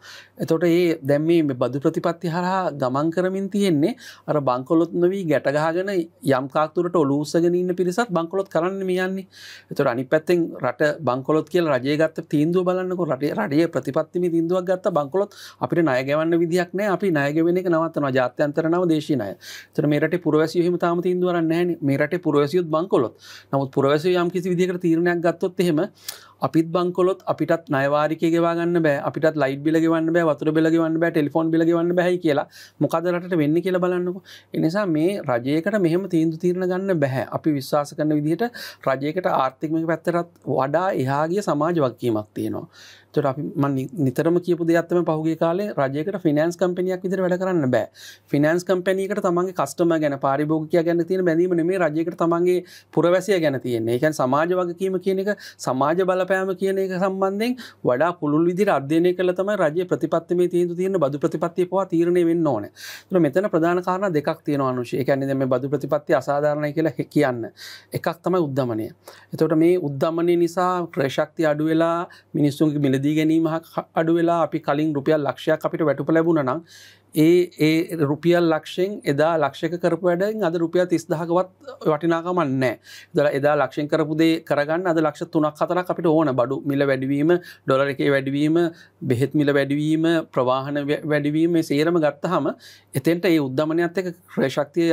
එතොට ඒ දැම්ම මේ බදු ප්‍රතිපත්ති හරහා ගමන් කරමින් තියෙන්නේ අර බංකොලොත් නොවී ගැටගහගෙන යම්කාතුරට ඔලූසගෙන ඉන්න පිරිසත් බංකොලොත් කරන්න මියන්නේ එතුට අනි පැත්තෙන් රට බංකොලොත් කියල රජයගත්ත තීන්දුව බලන්නක රටේ රඩිය ප්‍රතිපත්තිම තිින්දුවක් ගත්ත බංකොලොත් අපිට නයගවන්න විදික්නෑ අපි නයගවෙන එක නවත්තන ජාත්‍යන්තරනාව දේශනය තර මේට පුරවැසියහම තාම තිීන්දුවරන්න නෑන මේරට පුරවැසියුත් බංකොලොත් නමුත් පුරවැසය යම් කිසි විදිකට තීරණයක් ගත්තොත් එහෙම අපිත් බංකොලොත් අපිටත් නයවාරික ගෙවාගන්න බෑ අපිට ලයිට බිලගවන්න බෑ වතුර බෙලගවන්න බෑ ටෙලිෆෝන් බිලගවන්න බැයි කියලා මොකදරට වෙන්න කියලා බලන්නක එනිසා මේ රජයකට මෙහම තීන්දු තීරණ ගන්න බැහැ අපි විශ්වාස කරන විදිහට රජයකට ආර්ථිකමක පැත්තරත් වඩා එහාගේ සමාජ වක්කීමක් තියෙනවා ඇත්තට අපි මන් නිතරම කියපු දෙයක්ත්තම පහුගේ කාලේ රජයකට ෆිනන්ස් කම්පනයක් විදිර වැඩ කරන්න බෑ ෆිනන්ස් කම්පනීකට තමන්ගේ කස්ටම ගැන පාරිභෝගකයා ගැන තියෙන බැඳීම මේ රජයකට තමන්ගේ පුරවැසිය ගැන තියන්නේ එකැන් සමාජ වගකීම කියන එක සමාජ බලපෑම කියන එක සම්බන්ධෙන් වඩා පුළුල් විදිර අධ්‍යනය කළ තමයි රජය ප්‍රතිපත්තිමේ තීන්දු තියෙන බදු ප්‍රතිපත්තිය පවා තීරණය වෙන්න ඕන මෙතන ප්‍රධාන කාරණ දෙකක් තියෙන අනුෂය එකන්නේ මේ බදු ප්‍රතිපත්ති අසාධාරණය කියලා හැ කියන්න එකක් තමයි උද්ධමනය එතවට මේ උද්ධමනය නිසා ක්‍රේශක්ති අඩුවෙලා මිනිස්සුන්ගේ මිලද මිලදී ගැනීම අඩු වෙලා අපි කලින් රුපියල් ලක්ෂයක් අපිට වැටුප ලැබුණ නම් ඒ ඒ රුපියල් ලක්ෂෙන් එදා ලක්ෂක කරපු වැඩෙන් අද රුපියල් තිස්දහකවත් වටිනාකමන්නෑ දර එදා ලක්ෂෙන් කරපුදේ කරගන්න අද ලක්ෂ තුනක් කතරක් අපිට ඕන බඩු මිල වැඩවීම ඩොලර එකේ වැඩවීම බෙහෙත් මිල වැඩවීම ප්‍රවාහන වැඩවීම සේරම ගත්තහම එතෙන්ට ඒ උද්ධමනයත් එක ක්‍රේශක්තිය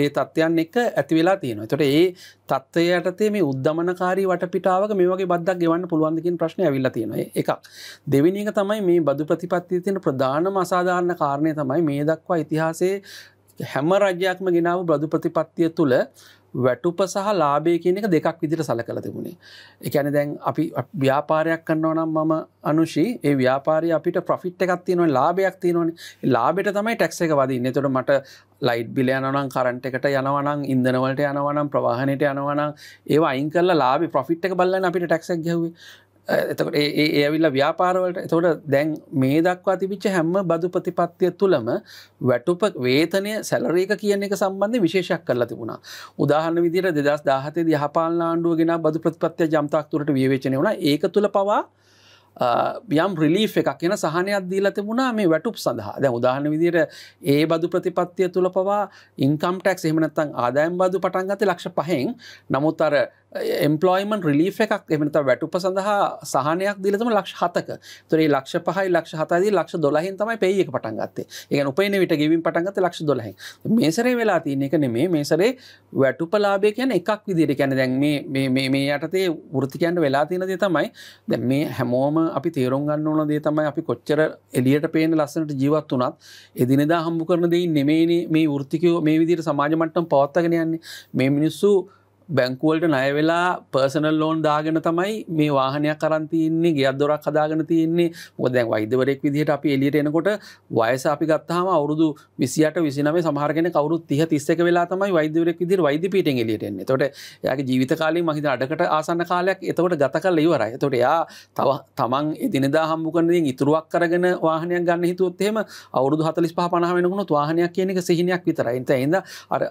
ඒ තත්ත්වයන් එක ඇතිවෙලා තියෙනවා තොට ඒ තත්ත්වය යටතේ මේ උද්දමනකාරී වටපිටාවක මේ වගේ බද්දක් ගෙවන්න පුළුවන්දකින් ප්‍රශ්න ඇවිල්ලා තියෙනවා එකක් දෙවෙනි එක තමයි මේ බදු ප්‍රතිපත්තියේ තියෙන ප්‍රධානම අසාධාරණ කාරණය තමයි මේ දක්වා ඉතිහාසයේ හැම රජයක්ම ගෙනාව බදු ප්‍රතිපත්තිය තුළ වැටුප සහ ලාබය කියන එක දෙකක් විදිට සල කළ තිබුණේ එකැන දැන් අපි ව්‍යාපාරයක් කන්නව නම් මම අනුෂී ඒ ව්‍යාපාරය අපිට ප්‍රෆිට් එකක් තියනව ලාභයක් තියනවන ලාබෙට තමයි ටැක්ස එක වදන්න තොට මට ලයිට් බිල යනනම් කරන්ට එකට යනවනම් ඉදනවලට යනවනම් ප්‍රවාහණයට යනවනම් ඒ අයින් කල ලාබ ප්‍රෆිට් එක බලන්න අපිට ටැක්සක් ගැවේ එතකට ඒ ඇවිල්ල ව්‍යාපාරවලට එතකොට දැන් මේ දක්වා තිබිච්ච හැම බදු ප්‍රතිපත්තිය තුළම වැටුප වේතනය සැලරේක කියන එක සම්බන්ධ විශේෂක් කරලා තිබුණා උදාහන්න විදිර දෙදස් දාහතේ දහපාල ආණ්ඩුව ගෙන බදු ප්‍රතිපත්තිය ජම්තාක්තුරට විවේචනය වුණ ඒක තුළ පවා යම් ප්‍රිලී් එකක් කියෙන සහනයක් දීල තිබුණා මේ වැටුප් සඳහා දැ උදාහන විදිර ඒ බදු ප්‍රතිපත්තිය තුළ පවා ඉන්කම්ටක් එහමනත්තන් ආදායම් බදු පටන්ගත ලක්ෂ පහෙන් නමුත් අර එම්පලොයිමන් රිලි එකක් එමනත වැටුප සඳහා සහනයක් දිලතම ලක්ෂ හතක තුරේ ලක්ෂ පහයි ලක්ෂ හතදී ලක්ෂ දොලහින් තමයි පේයක පටන්ගත්තේ එක උපයින විට ගෙවින් පටන්ගත ලක්ෂ දොලහ මේසරේ වෙලා තියන එක නෙමේ මේසරේ වැටුපලාබය කියන එකක් විදිර කැන දැන් මේ යටතේ වෘතිකන්ට වෙලා තියෙන දේ තමයි දැ මේ හැමෝම අපි තේරුම් ගන්න ඕන දේ තමයි අපි කොච්චර එලියට පේන ලස්සනට ජීවත් වනත් එදිනදා හම්බු කරන දෙයි නෙමේනේ මේ වෘතිකයෝ මේ විදිර සමාජමට්ටම් පවත්තගෙන යන්නේ මේ මිනිස්සු බැංකුවලට නයවෙලා පර්සනල් ලෝන් දාගෙන තමයි මේ වාහනයක් කරන්තින්නේ ගියත් දොරක් හදාගෙන තියන්නේ ොදැන් වෛදවරෙක් විදිහට අපි එලියට එනකොට වයස අපි ගත්තාම අවුරුදු විසිට විසිනම සහරගෙන කවරු තිහ තිස්සක වෙලා තමයි වෛදවරෙක් විදිර වෛද පිට එලියටෙන්නේ තොට යගේ ජීවිත කාලින් මහිත අඩකට ආසන්න කාලයක් එතකොට ගත කල ඉවරයි තොට යා තව තමන් එදිනදා හම්බුකරනින් ඉතුරුවක් කරගෙන වාහනයක් ගන්න හිතුවත්හෙම අවුදු හතලිස් පහන වෙනකුණු වාහනයක් කියන එක සිහිනයක් විතරයින්ත එද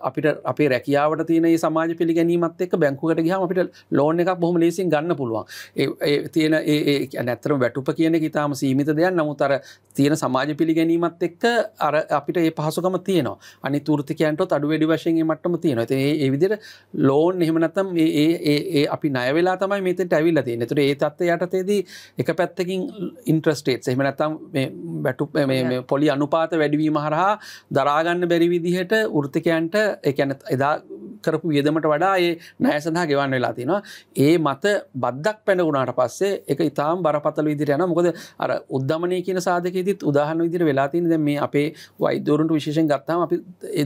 අපිට අපේ රැකියාවට තියෙන සමාජ පිළිගැනීම මත් එක බැංකුවට ගහම අපිට ලෝන එකක් බොහම ලේසින් ගන්න පුළුවන් ඒ තියෙන ඒ නැතරම වැටුප කියන ඉතාම සීමිත දෙයක් නමුත් අර තියෙන සමාජ පිළිගැනීමත් එක්ක අර අපිට ඒ පහසුකම තියෙනවා අනි තුෘතිකයන්ටොත් අඩු වැඩි වශයෙන් මටම තියෙනවා ඒ එවිදිර ලෝන් එහෙමනතම් ඒ අපි නයවෙලා තමයි මෙතට ඇවිල්ල තියෙන තුට ඒ තත්ත යටතේදී එක පැත්තකින් ඉන්ට්‍රස්ටේට් එහෙමනත්තම් වැටු පොලි අනුපාත වැඩිවීම හරහා දරාගන්න බැරි විදිහට ෘතිකයන්ට එකැන එදා කරපු වියදමට වඩා ඒ නෑ සඳහා ගෙවන්න වෙලා තිනවා ඒ මත බද්දක් පැනගුණට පස්සේ එක ඉතාම් බරපතල විදිර යන මොකද අර උද්ධමනය කියන සාධකෙදත් උදාහන විදිර වෙලාතින දැ මේ අපේ වෛදරුන්ට විශේෂෙන් ගත්තාම අපි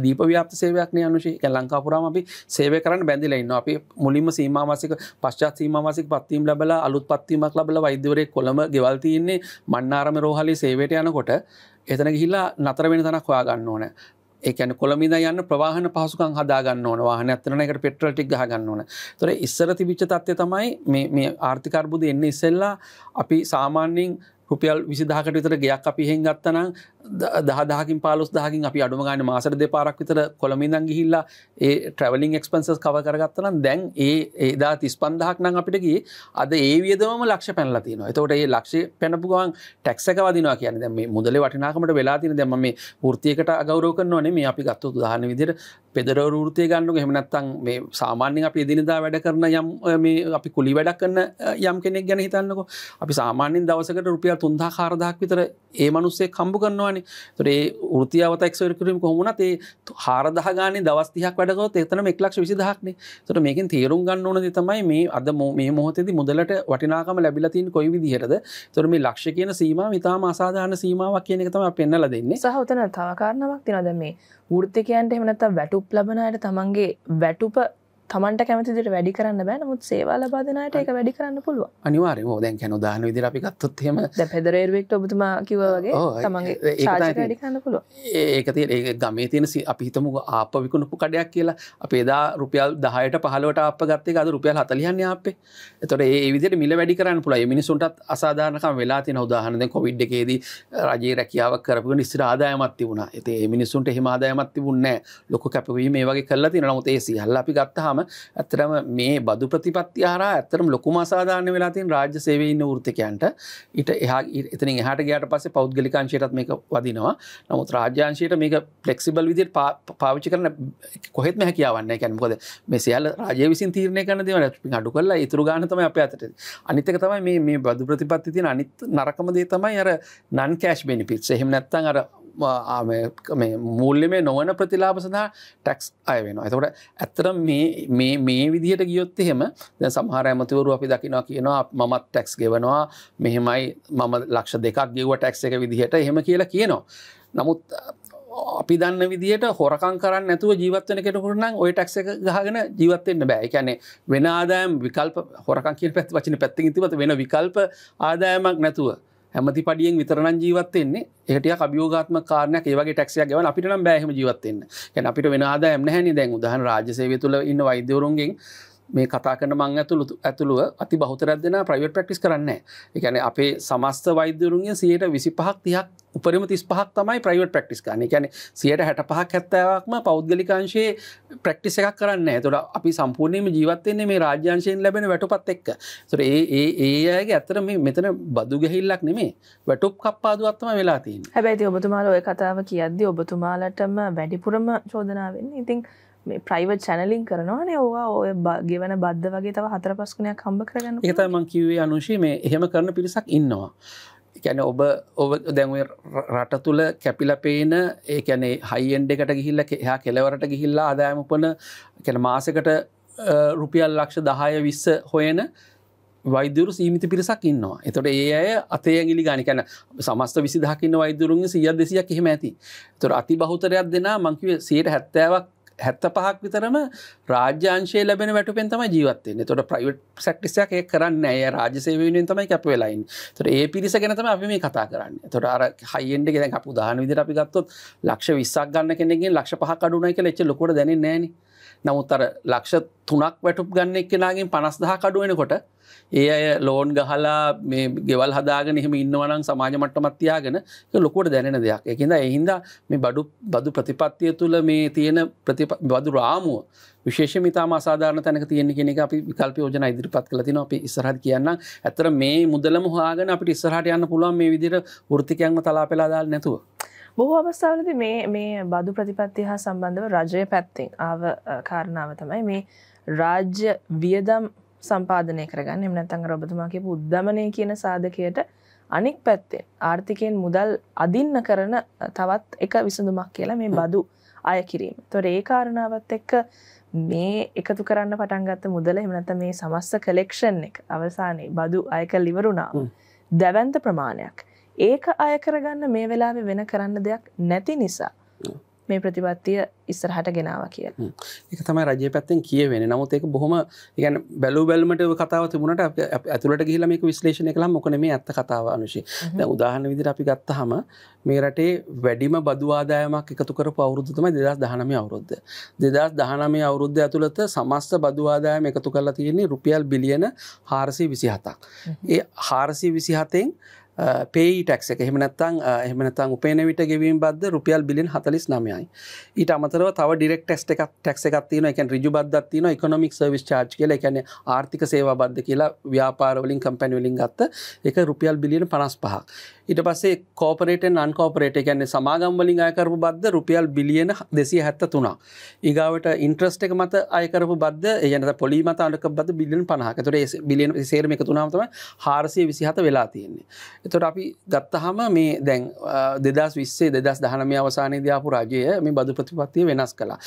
දීප ව්‍යාප්ත සේවයක්න අනුශේ ලංකාපුරාම අපි සේව කරන්න බැඳිලඉන්න අපි මුලින්ම සීමමාසික පශ්චාත් සීමමාසික පත්වීම් ලබල අලුත් පත්වීමක් ලබල වෛදවරය කොළම ගෙවල්තියන්නේ මන්නාරම රෝහලි සේවයට යනකොට එතන ගිහිල්ලා නතර වෙන තනක් හොයාගන්න ඕන එකන කොළමිද යන්න ප්‍රවාහන පහසුකන් හදාගන්න ඕන වාහන ඇතන එකට පෙට්‍රල් ටික් ගන්න ඕන තොර ඉස්සර තිබිච්ච තත්ය තමයි මේ ආර්ථිකර්බුද එන්න ඉස්සෙල්ලා අපි සාමාන්‍යෙන් රුපියල් විසිදාහකට විතර ගයක් අපි හෙන් ගත්තනම් දහදාහකින් පාලුස් දහකින් අපි අඩුම ගන්න මාසර දෙපාරක් විතර කොළමිඳන් ගිහිල්ලා ඒ ට්‍රවලින් එක්ස්පන්සස් කව කරගත්තනම් දැන් ඒ ඒදා තිස් පන්දහක් නම් අපිටගේ අද ඒ වියදම ලක්ෂ පැනලතින එතවට ඒ ලක්ෂ පැනපු ගවන් ටැක්සක වදිනවා කියන දැම මුදල වටිනාකමට වෙලාතින දැම මේ ෘතියකට අගෞරෝ කරනවනේ මේ අපි ගත්තු දහන විදිර පෙදර ෘතිය ගන්නු හෙමනත්තන් මේ සාමාන්‍යෙන් අපි එදිනදා වැඩ කරන යම් මේ අපි කුලි වැඩක් කරන්න යම් කෙනෙක් ගැන හිතන්නකො අපි සාමාන්‍යෙන් දවසකට රුපියල් තුන්දා කාරදක් විතර ඒ මනුස්සේ කම්බු කරන්නවාන වෙනවානේ තොරේ ෘතියාවතක්ෂරකරීම කොහොමුණත් ඒ හාරදහගානේ දවස්තියක් වැඩකොත් එතනම එක්ලක්ෂ විසිදහක්නේ තොට මේකින් තේරුම් ගන්න ඕනද තමයි මේ අද මේ මොහොතෙදි මුදලට වටිනාකම ලැබිලතින් කොයි විදිහරද තොර මේ ලක්ෂ කියන සීම ඉතාම අසාධාන සීමාවක් කියන එක තම පෙන්නල දෙන්නේ සහතන තවකාරණවක් තිනද මේ ෘතිකයන්ට එමනත් වැටුප් ලබනයට තමන්ගේ වැටුප තමන්ට කැමතිදිට වැඩි කරන්න බෑ නමුත් සේවා ලබාදනයට එක වැඩි කරන්න පුළුව අනිවාරය දැන් කැන දාන විදිරපිකත්තුත්හෙම පෙදරේර්වෙක්ට ඔබතුමා කිවගේ තමන්ගේ පුළුව ඒකති ඒ ගමේ තියෙන අපිහිතම ආපවිකුණපු කඩයක් කියලා අපේදා රුපියල් දහයට පහලට අප ගත්තේ අද රුපියල් හතලියන්න අපේ එතොට ඒ විදිට මිල වැඩි කරන්න පුළ මිනිසුන්ටත් අසාධානකම් වෙලා තින උදාහනද කොවිඩ් එකේදී රජයේ රැකියාවක් කරපු නිස්ර ආදායමත් තිබුණ ඇති මිනිසුන්ට හෙමාදායමත් තිබුන්න ලොක කැපවීම මේ වගේ කල්ලා තින නොතේ සිහල්ල අපි ගත්තහම ගත්තාම ඇත්තරම මේ බදු ප්‍රතිපත්ති හර ඇත්තරම ලොකුම සාධාන වෙලාතින් රාජ්‍ය සේවඉන්න ෘතිකයන්ට ඉට එහා එතන එහට ගයාට පස්සේ පෞද්ගලිකාංශයටත් මේක වදිනවා නමුත් රාජ්‍යංශයට මේක පලෙක්සිබල් විදිට පාවිච්චි කරන කොහෙත්ම හැකියාවන්න කැන්කොද මේ සියල් රජය විසින් තීරණය කන දෙවන අඩු කල්ලා ඉතුර ගානතම අප අතට අනිතක තමයි මේ බදු ප්‍රතිපත්ති තින අනිත් නරකම දේ තමයි අර නන් කෑශ් බිනිිපිත් එහෙම නැත්තන් අර මේ මුල්ලමේ නොවන ප්‍රතිලාබ සඳහා ටැක්ස් අය වෙන ඇතකට ඇත්තර මේ විදිහට ගියොත් එහෙම ද සහර ඇමතිවරු අපි දකිනවා කියනවා මමත් ටැක්ස් ගෙවනවා මෙහෙමයි මම ලක්ෂ දෙකක් ගෙව ටැක්ස් එක විදිහට එහෙම කියලා කියනවා නමුත් අපි දන්න විදිට හොරකං කරන්න ඇතුව ජීවත්වන කෙනකුරනම් ඔය ටක්ස එක ගහගෙන ජීවත්වෙන්න්න බෑ එකැනෙ වෙන ආදායම් විකල්ප හොරකං කිය පැත් වචන පැත්ති තිබත වෙන විකල්ප ආදායමක් නැතුව හැමති පඩියෙන් විතරන ජීවත්තෙන්නේ ඒට අභියෝගත්ම කාරනයක් ඒවගේ ටක්සිය ගවන අපිට නම් බෑහම ජීවත්තෙන්න්න ැ අපිට වෙනද එම හැනි දැන් උදහන් රාජසේව තුල ඉන්න වෛදවරුන්ගෙන් මේ කතා කන මං ඇතුළු ඇතුළුව අති බහතරක් දෙෙන ප්‍රයිවට් ප්‍රක්ටිස් කරන්න එකන අපේ සමස්ත වෛද්‍යරුන්ගේ සියයට විසි පහක් තියක් උපරිම තිස් පහක් තමයි ප්‍රයිවට් ප්‍රක්ටිස් කරන්න එකැන සියයට හැට පහක් හැත්තාවක්ම පෞද්ගලිකාංශයේ ප්‍රක්ටිස එකක් කරන්න තුොට අපි සම්පූර්ණයම ජීවත්තයන්නේ මේ රාජ්‍යංශයෙන් ලැබෙන වැටුපත් එක්ක තුර ඒ ඒ ඒයගේ ඇතර මේ මෙතන බදු ගැහිල්ලක් නෙමේ වැටුප් කප්පාදුවත්තම වෙලාතින් හැබැති ඔබතුමාල ඔය කතාව කියද්දි ඔබතුමාලටම වැඩිපුරම චෝදනාවන්න ඉතිං මේ ප්‍රයිවට් චැනලින් කරනවානේ ඕවා ඔය ගෙවන බද්ධ වගේ තව හතර පස්කනයක් හම්බ කරන්න එකතමං කිවේ අනුශී මේ එහෙම කරන පිරිසක් ඉන්නවා එකැන ඔබ ඔබ දැන්ුවේ රට තුළ කැපිල පේන ඒ කැනේ හයිෙන්ඩ එකට ගිහිල්ල එහා කෙලවරට ගිහිල්ලා අදායම උපන කැන මාසකට රුපියල් ලක්ෂ දහය විස්ස හොයන වෛදරු සීමිති පිරිසක් ඉන්නවා එතොට ඒ අය අතය ගිලි ගනිකැන සමස්ත විසිදහකින්න වෛදුරුන් සියද දෙසියක් එහෙම ඇති තොර අති බහතරයක් දෙෙන මංකිව සයට හැත්තෑවක් හැත්ත පහක් විතරම රාජ්‍යංශය ලැබෙන වැටපෙන් තම ජීවත්තන්නේ තොට ප්‍රයිවට් සක්ටිසයක් ඒ කරන්න ඇය රාජසේවයෙන් තමයි කැප වෙලයින් තොට ඒ පිරිස ගැනතම අපි මේ කතා කරන්න තොට අර හයිෙන්ඩ ගෙ අප දාන විදිර අපි ගත්තොත් ලක්ෂ විස්සක් ගන්න කෙනෙගෙන් ලක්ෂ පහ කඩුනයි එක ලෙච්ච ලොකොට දැන නෑනේ නමුත් අර ලක්ෂ තුනක් වැටුප් ගන්න එක්කෙනගෙන් පනස්දහ කඩුවෙනකොට ඒ අය ලෝන් ගහලා මේ ගෙවල් හදාගෙන එහෙම ඉන්නවනම් සමාජ මට්ටමත්තියාගෙන ලොකොට දැනෙන දෙයක් එකඳ එහින්ද මේ බඩු බදු ප්‍රතිපත්තිය තුළ මේ තියෙන බදු රාමුව විශේෂ මතාම සාධාරන තැනක තියෙන කෙනෙ අපි විකල්ප යෝජන ඉදිරිපත් කලතින අපි ඉස්සරහත් කියන්න ඇතර මේ මුදලම හාගෙන අපිට ඉස්සරහට යන්න පුළුවන් මේ විදිර ෘතිකයන්ම තලා පෙලාදාල් නැතුව බොහෝ අවස්ථාවලද මේ මේ බදු ප්‍රතිපත්ති හා සම්බන්ධව රජය පැත්තිෙන් ආව කාරණාව තමයි මේ රාජ්‍ය වියදම් සම්පාධනය කරගන්න එමනැතන් රබතුමාගේ පුද්ධමනය කියන සාධකයට අනික් පැත්තෙන් ආර්ථිකයෙන් මුදල් අදින්න කරන තවත් එක විසඳුමක් කියලා මේ බදු අය කිරීම. තොර ඒ කාරණාවත් එක්ක මේ එකතු කරන්න පටන්ගත්ත මුදල එමනත මේ සමස්ස කලෙක්ෂන් එක අවසානයේ බදු අයක ලිවරුණා දැවන්ත ප්‍රමාණයක් ඒක අය කරගන්න මේ වෙලාවේ වෙන කරන්න දෙයක් නැති නිසා මේ ප්‍රතිපත්තිය ඉස්සරහට ගෙනාව කිය එක තමයි රජය පැත්තෙන් කියවෙන නමුත් ඒක බොහොම ඉගන් බැලු බැල්මට කතාව තිබුණට ඇතුළට ගිහිලමක විශ්ලේෂණ කලා මොකන මේ ඇත්ත කතාව අනුෂේ දැ උදාහන විදිර අපි ගත්තහම මේ රටේ වැඩිම බදවාදායමක් එකතුකර පවුරුද්ධතම දෙදස් දහනම අවුරුද්ධ දෙදස් දහනමේ අවුරුද්ධ ඇතුළත සමස්ත බදවාදායම එකතු කරලා තියෙන්නේ රුපියල් බිලියන හාරසි විසිහතක් ඒ හාරසි විසිහතෙන් පේටක් එක හෙමනත්තං එහමනතං උපේනවිට ගෙවීම බද රුපියල් බිලින් හතලිස් නමයයි ඊට අමතරව තව ඩිරෙක් ටෙස් එකක් ටැක්ස එකක්තින එක රජු බද්ධත්තින එකොමික් සවිස් චාච් කියල එකන ආර්ථික සේවා බද්ධ කියලා ව්‍යාපාරවලින් කම්පැන්වලින් ගත්ත එක රුපියල් බිලියන පනස් පහක් ඊට පස්සේ කෝපරේට අන්කෝපරේට එකන්නේ සමාගම්වලින් අයකරපු බද්ධ රුපියල් බිලියන දෙසිය හැත්ත තුනා ඒගාවට ඉන්ට්‍රස්ට එක මත අයකරපු බද්ධ එයනත පොලි මත අනක බද බිලියන් පනහක තුරේ බිලියන සේරම එක තුනාමතම හාරසය විසිහත වෙලා තියෙන්නේ එතොට අපි ගත්තහම මේ දැන් දෙදස් විස්සේ දෙදස් දහනම අවසානය දයාපු රජය මේ බදු ප්‍රතිපත්තිය වෙනස් කලා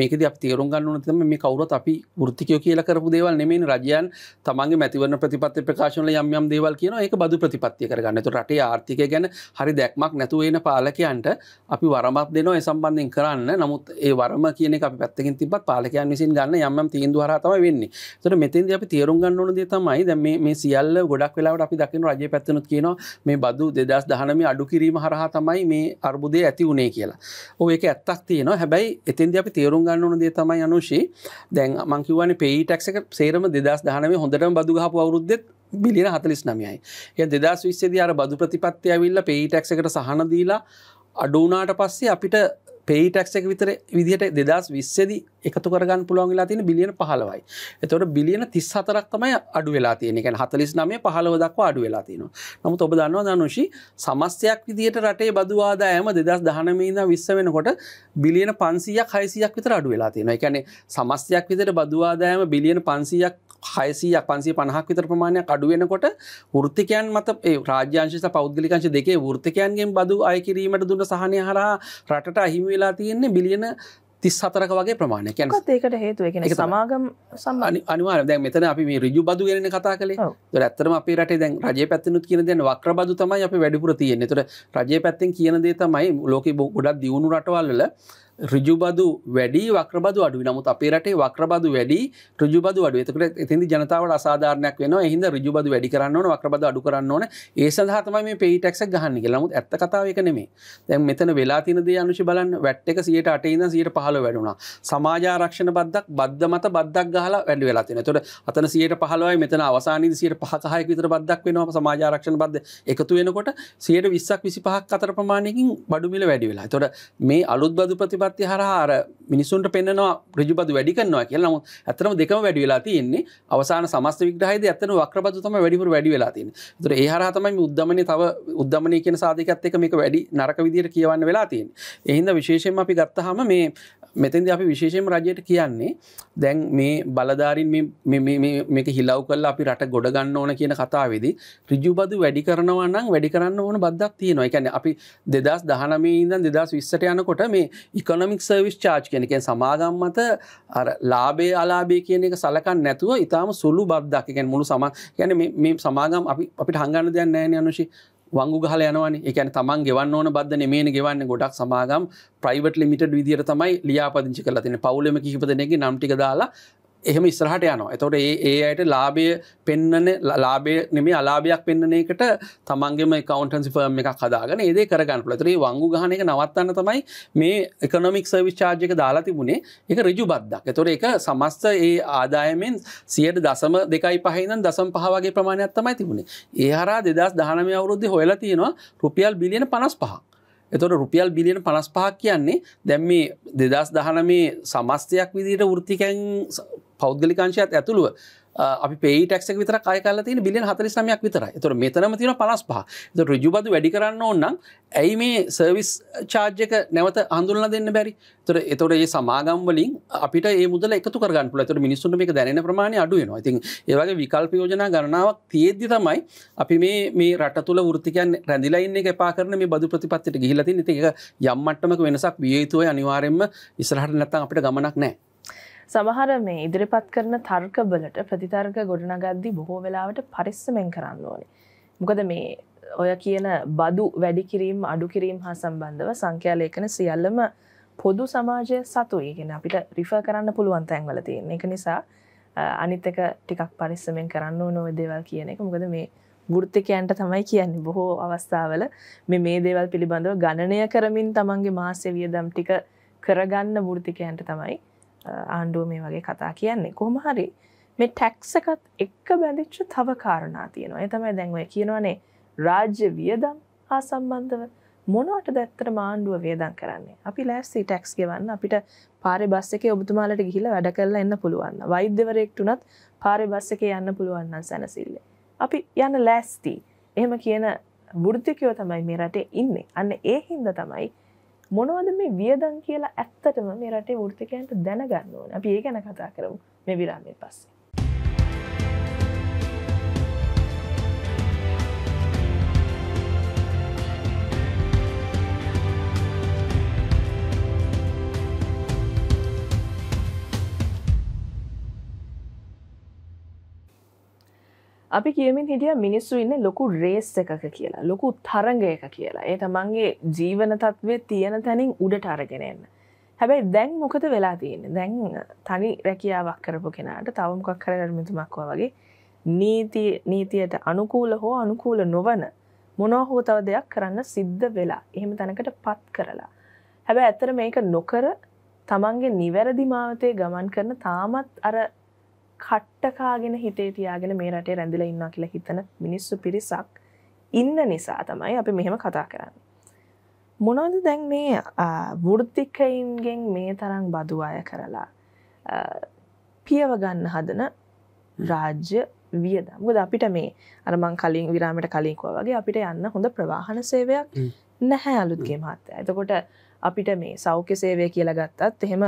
මේකද අප තේරුම් ගන්න නතම මේ කවුරත් අපි ෘතිකයෝ කියල කරපු දේවල් නෙමෙන් රජයන් තමන්ගේ මැතිවන ප්‍රතිපත්ති ප්‍රකාශනල යම්යම් දේවල් කියන එක බදු ප්‍රතිපත්තිය කරගන්න තු රටේ ආර්ථික ගැන හරි දැක්මක් නැතුවෙන පාලකයන්ට අපි වරමත් දෙනවා සම්බන්ධෙන් කරන්න නමුත් ඒ වරම කියන අපි පැත්තකින් තිබත් පාලකයන් විසින් ගන්න යම්යම් තීන්දු හරතම වෙන්නේ තොට මෙතන්ද අපි තේරුම් ගන්න ඕන දේ තමයි දැ මේ සියල්ල ගොඩක් වෙලාවට අපි දකින රජ පැත්තනුත් කියන කියනවා මේ බදු දෙදස් දහනම අඩු කිරීම හරහා තමයි මේ අර්බුදය ඇති වුණේ කියලා ඔ ඒක ඇත්තක් තියෙනවා හැබැයි එතන්ද අපි තේරුම් ගන්නවන දේ තමයි අනුෂේ දැන් මංකිවන පේටක්ක සේරම දෙදස් දහනම හොඳටම බදුගහපු අවරුද්දෙත් බිලියන හතලිස් නමයයි ය දෙදස් විස්සේද අර බදු ප්‍රතිපත්තිය ඇවිල්ල පේටක්කට සහන දීලා අඩුනාට පස්සේ අපිට පේටක්ක් විතර විදිහට දෙදස් විස්සදි එකතු කරගන්න පුළුවන් වෙලා තියෙන බිලියන පහලවයි එතොට බිලියන තිස් හතරක් තමයි අඩු වෙලා තියෙන එකැන හතලිස් නමය පහලව දක්වා අඩු වෙලා තියෙනවා නමුත් ඔබ දන්නවා දනුෂි සමස්තයක් විදිහට රටේ බදවාදා ඇම දෙදස් දහනමීද විස්ස වෙනකොට බිලියන පන්සියක් හයිසියක් විතර අඩු වෙලා තියෙන එකැනෙ සමස්තයක් විතර බදවාදායම බිලියන පන්සියක් හයසීයක් පන්සේ පණහක් විතර ප්‍රමාණයක් අඩුවෙනකොට ෘතිකයන් මත රාජ්‍යංශිත පෞද්ගලිකංශ දෙකේ ෘතිකයන්ගෙන් බදු අයකිරීමට දුන්න සහනය හරහා රටට අහිමි වෙලා තියෙන්නේ බිලියන තිස් සතරක වගේ ප්‍රමාණයක් යන ඒකට හේතුවගෙන සමාගම් සම්බනි අනිවාර දැන් මෙතන අපි මේ රජු බදු ගෙන කතා කළේ ඇත්තරම අපි රට දැන් රජ පැත්තිනුත් කියන දැන් වක්‍ර බදු තමයි අපි වැඩිපුර තියෙන්නේ තුර රජය පැත්තෙන් කියන දේ තමයි ලෝක ගොඩක් දියුණු රටවල්ල රජුබදු වැඩි වක්‍රබද අඩු නමුත් අපේ රටේ වක්‍රබදු වැඩි රජුබද අඩු එතකට එතිදි ජනතාවට අසාධාරනයක් වෙන එහිද රජුබද වැඩි කරන්න ඕන වක්‍රබද අඩු කරන්න ඕන ඒ සඳහතම මේ පේටක්ක් ගහන්න කියලමුත් ඇත්ත කතාව එක නෙමේ දැන් මෙතන වෙලා තිනද අනුෂ බලන් වැට් එක සියට අටයිද සියට පහල වැඩුණා සමාජාරක්ෂණ බද්දක් බද්ධ මත බද්දක් ගහලා වැඩි වෙලා තින තොට අතන සියට පහලවයි මෙතන අවසානීද සියට පහකහයක විතර බද්දක් වෙනවා සමාජාරක්ෂණ බද්ද එකතු වෙනකොට සියට විස්සක් විසි පහක් අතර ප්‍රමාණයකින් බඩුමිල වැඩි වෙලා තොට මේ අලුත් බදු ප්‍රතිබ ප්‍රතිපත්ති හරහාර මිනිසුන්ට පෙන්නවා රජුබදු වැඩි කන්නවා කියලා නමුත් ඇතනම දෙකම වැඩි වෙලා තියෙන්නේ අවසාන සමස්ත විග්‍රහයේදී ඇත්තන වක්‍රපතු තමයි වැඩිපුර වැඩි වෙලා තියෙන්නේ. ඒතර ඒ හරහා තමයි මේ උද්දමනය තව උද්දමනය කියන සාධකයත් එක්ක මේක වැඩි නරක විදියට කියවන්න වෙලා තියෙන්නේ. ඒ හින්දා විශේෂයෙන්ම අපි ගත්තාම මේ මෙතෙන්ද අපි විශේෂයෙන් රජයට කියන්නේ දැන් මේ බලධාරින් මේක හිලව් කල්ලා අපි රට ගොඩගන්න ඕන කියන කතාවෙදි රිජුබදු වැඩි කරනවා නම් වැඩි කරන්න ඕන බද්දක් තියෙනවා එකැන අපි දෙදස් දහනමීදන් දෙදස් විස්සට යනකොට මේ ඉකන ඉකොනමික් සර්විස් චාච් කෙනක සමාගම් මත අර ලාබේ අලාබේ කියන එක සලකන් නැතුව ඉතාම සුළු බද්ධක්කෙන් මුළු සම ගැන මේ සමාගම් අපි අපිට හංගන්න දෙයක් නෑන අනුෂි වංගු ගහල යනවන එකන තමන් ගෙවන්න ඕන බද නෙමේ ගෙවන්න ගොඩක් සමාගම් ප්‍රයිවට ලිමිට විදිර තමයි ලියාපදිංචි කල තින පවුලම කිහිපදනෙගේ නම්ටික දාලා එහෙම ඉස්රහට යනවා එතවට ඒ ඒ අයට ලාබය පෙන්නන ලාබය නෙම අලාභයක් පෙන්න්නනයකට තමන්ගේම කවන්ටන්සි ෆර්ම් එක කදාගන ඒද කරගන්න පලතරේ වංගු ගහනක නවත්තන්න තමයි මේ එකනොමික් සවිචාර්ජක දාලා තිබුණේ එක රජු බද්දක් එතොර එක සමස්ත ඒ ආදායමෙන් සියට දසම දෙකයි පහහින දසම් පහවගේ ප්‍රමාණයක් තමයි තිබුණේ ඒ හර දෙදස් දානමය අවුරුද්ධ හොලා තියෙනවා රුපියල් බිලියන පනස් පහ එතොට රුපියල් බිලියන පනස් පහක් කියන්නේ දැම් මේ දෙදස් දහනමේ සමස්තයක් විදිට ෘතිකැන් පෞද්ගලිකංශයත් ඇතුළුව අපි පේටක් විතර කායකල තින බිලියන් හතරිස්නමයක් විතරයි තොර මෙතනම තින පලස් පහ රජුබද වැඩි කරන්න ඕන්නම් ඇයි මේ සර්විස් චාර්ජක නැවත අඳුරල දෙන්න බැරි තොර එතොර ඒ සමාගම්වලින් අපිට මුද එකතු කරගන්න පුලතර මිනිස්සුන් මේ දැන ප්‍රමාණ අඩුවෙනවා ඉතින් ඒවගේ විකල්ප යෝජනා ගණනාවක් තියද්දි තමයි අපි මේ මේ රට තුළ ෘතිකයන් රැඳිලයින්න එක පාරන මේ බදු ප්‍රතිපත්තිට ගිහිලති ඉතික යම්මට්ටමක වෙනසක් වියේතුවයි අනිවාරෙන්ම ඉස්රහට නැත්තන් අපිට ගමනක් නෑ සමහර මේ ඉදිරිපත් කරන තර්කබලට ප්‍රතිතර්ක ගොඩනගද්දී බොහෝ වෙලාවට පරිස්සමෙන් කරන්න ඕනේ. මොකද මේ ඔය කියන බදු වැඩි කිරීම අඩු කිරීම හා සම්බන්ධව සංඛ්‍යාලේඛන සියල්ලම පොදු සමාජය සතුයි කියන අපිට රිෆර් කරන්න පුළුවන් තැන්වල තියෙන එක නිසා අනිත් එක ටිකක් පරිස්සමෙන් කරන්න ඕන ওই දේවල් කියන එක. මොකද මේ වෘත්තිකයන්ට තමයි කියන්නේ බොහෝ අවස්ථාවල මේ මේ දේවල් පිළිබඳව ගණනය කරමින් තමන්ගේ මාසෙ වියදම් ටික කරගන්න වෘත්තිකයන්ට තමයි ආණ්ඩුව මේ වගේ කතා කියන්නේ කොහොම හරි මේ ටැක්සකත් එක්ක බැඳිච්ච තව කාරණා තියෙනවා ඒ තමයි දැන් ඔය කියනවනේ රාජ්‍ය වියදම් හා සම්බන්ධව මොනවට දැත්තර මාණ්ඩුව වේදන් කරන්නේ අපි ලෑස්සී ටැක්ස් ගෙවන්න අපිට පාරි බස් එක ඔබතුමාලට ගිහිල වැඩ කරලා එන්න පුළුවන්න වෛද්‍යවරයෙක්ටුනත් පාරි බස් එක යන්න පුළුවන්නන් සැනසිල්ලේ අපි යන්න ලෑස්ති එහෙම කියන බුෘතිකයෝ තමයි මේ රටේ ඉන්නේ අන්න ඒ හින්ද තමයි මොනවද මේ වියදන් කියලා ඇත්තටම මේ රටේ වෘතිකයන්ට දැනගන්න ඕන අපි ඒ ගැන කතා කරමු මේ විරාමය පස්සේ අපි කියමින් හිටිය මිනිස්සු ඉන්න ලොකු රේස් එකක කියලා ලොකු තරගයක කියලා ඒ තමන්ගේ ජීවන තත්වේ තියෙන තැනින් උඩට අරගෙනන්න හැබැයි දැන් මොකද වෙලා තියෙන දැන් තනි රැකියාවක් කරපු කෙනට තවමකක් කරමිතුමක්වා වගේ නීති නීතියට අනුකූල හෝ අනුකූල නොවන මොනෝ හෝ තව දෙයක් කරන්න සිද්ධ වෙලා එහෙම තැනකට පත් කරලා හැබැ ඇත්තර මේක නොකර තමන්ගේ නිවැරදිමාවතේ ගමන් කරන තාමත් අර කට්ටකාගෙන හිතේ තියාගෙන මේ රටේ රැඳිල ඉන්නවා කියලා හිතන මිනිස්සු පිරිසක් ඉන්න නිසා තමයි අපි මෙහෙම කතා කරන්න. මොනොද දැන් මේ වෘර්තිකයින්ගෙන් මේ තරං බදු අය කරලා පියවගන්න හදන රාජ්‍ය වියදම් ගොද අපිට මේ අරමං කලින් විරාමට කලින්කෝ වගේ අපිට යන්න හොඳ ප්‍රවාහන සේවයක් නැහැ අලුත්ගේ මහත්ත එතකොට අපිට මේ සෞඛ්‍ය සේවය කියලා ගත්තත් එහෙම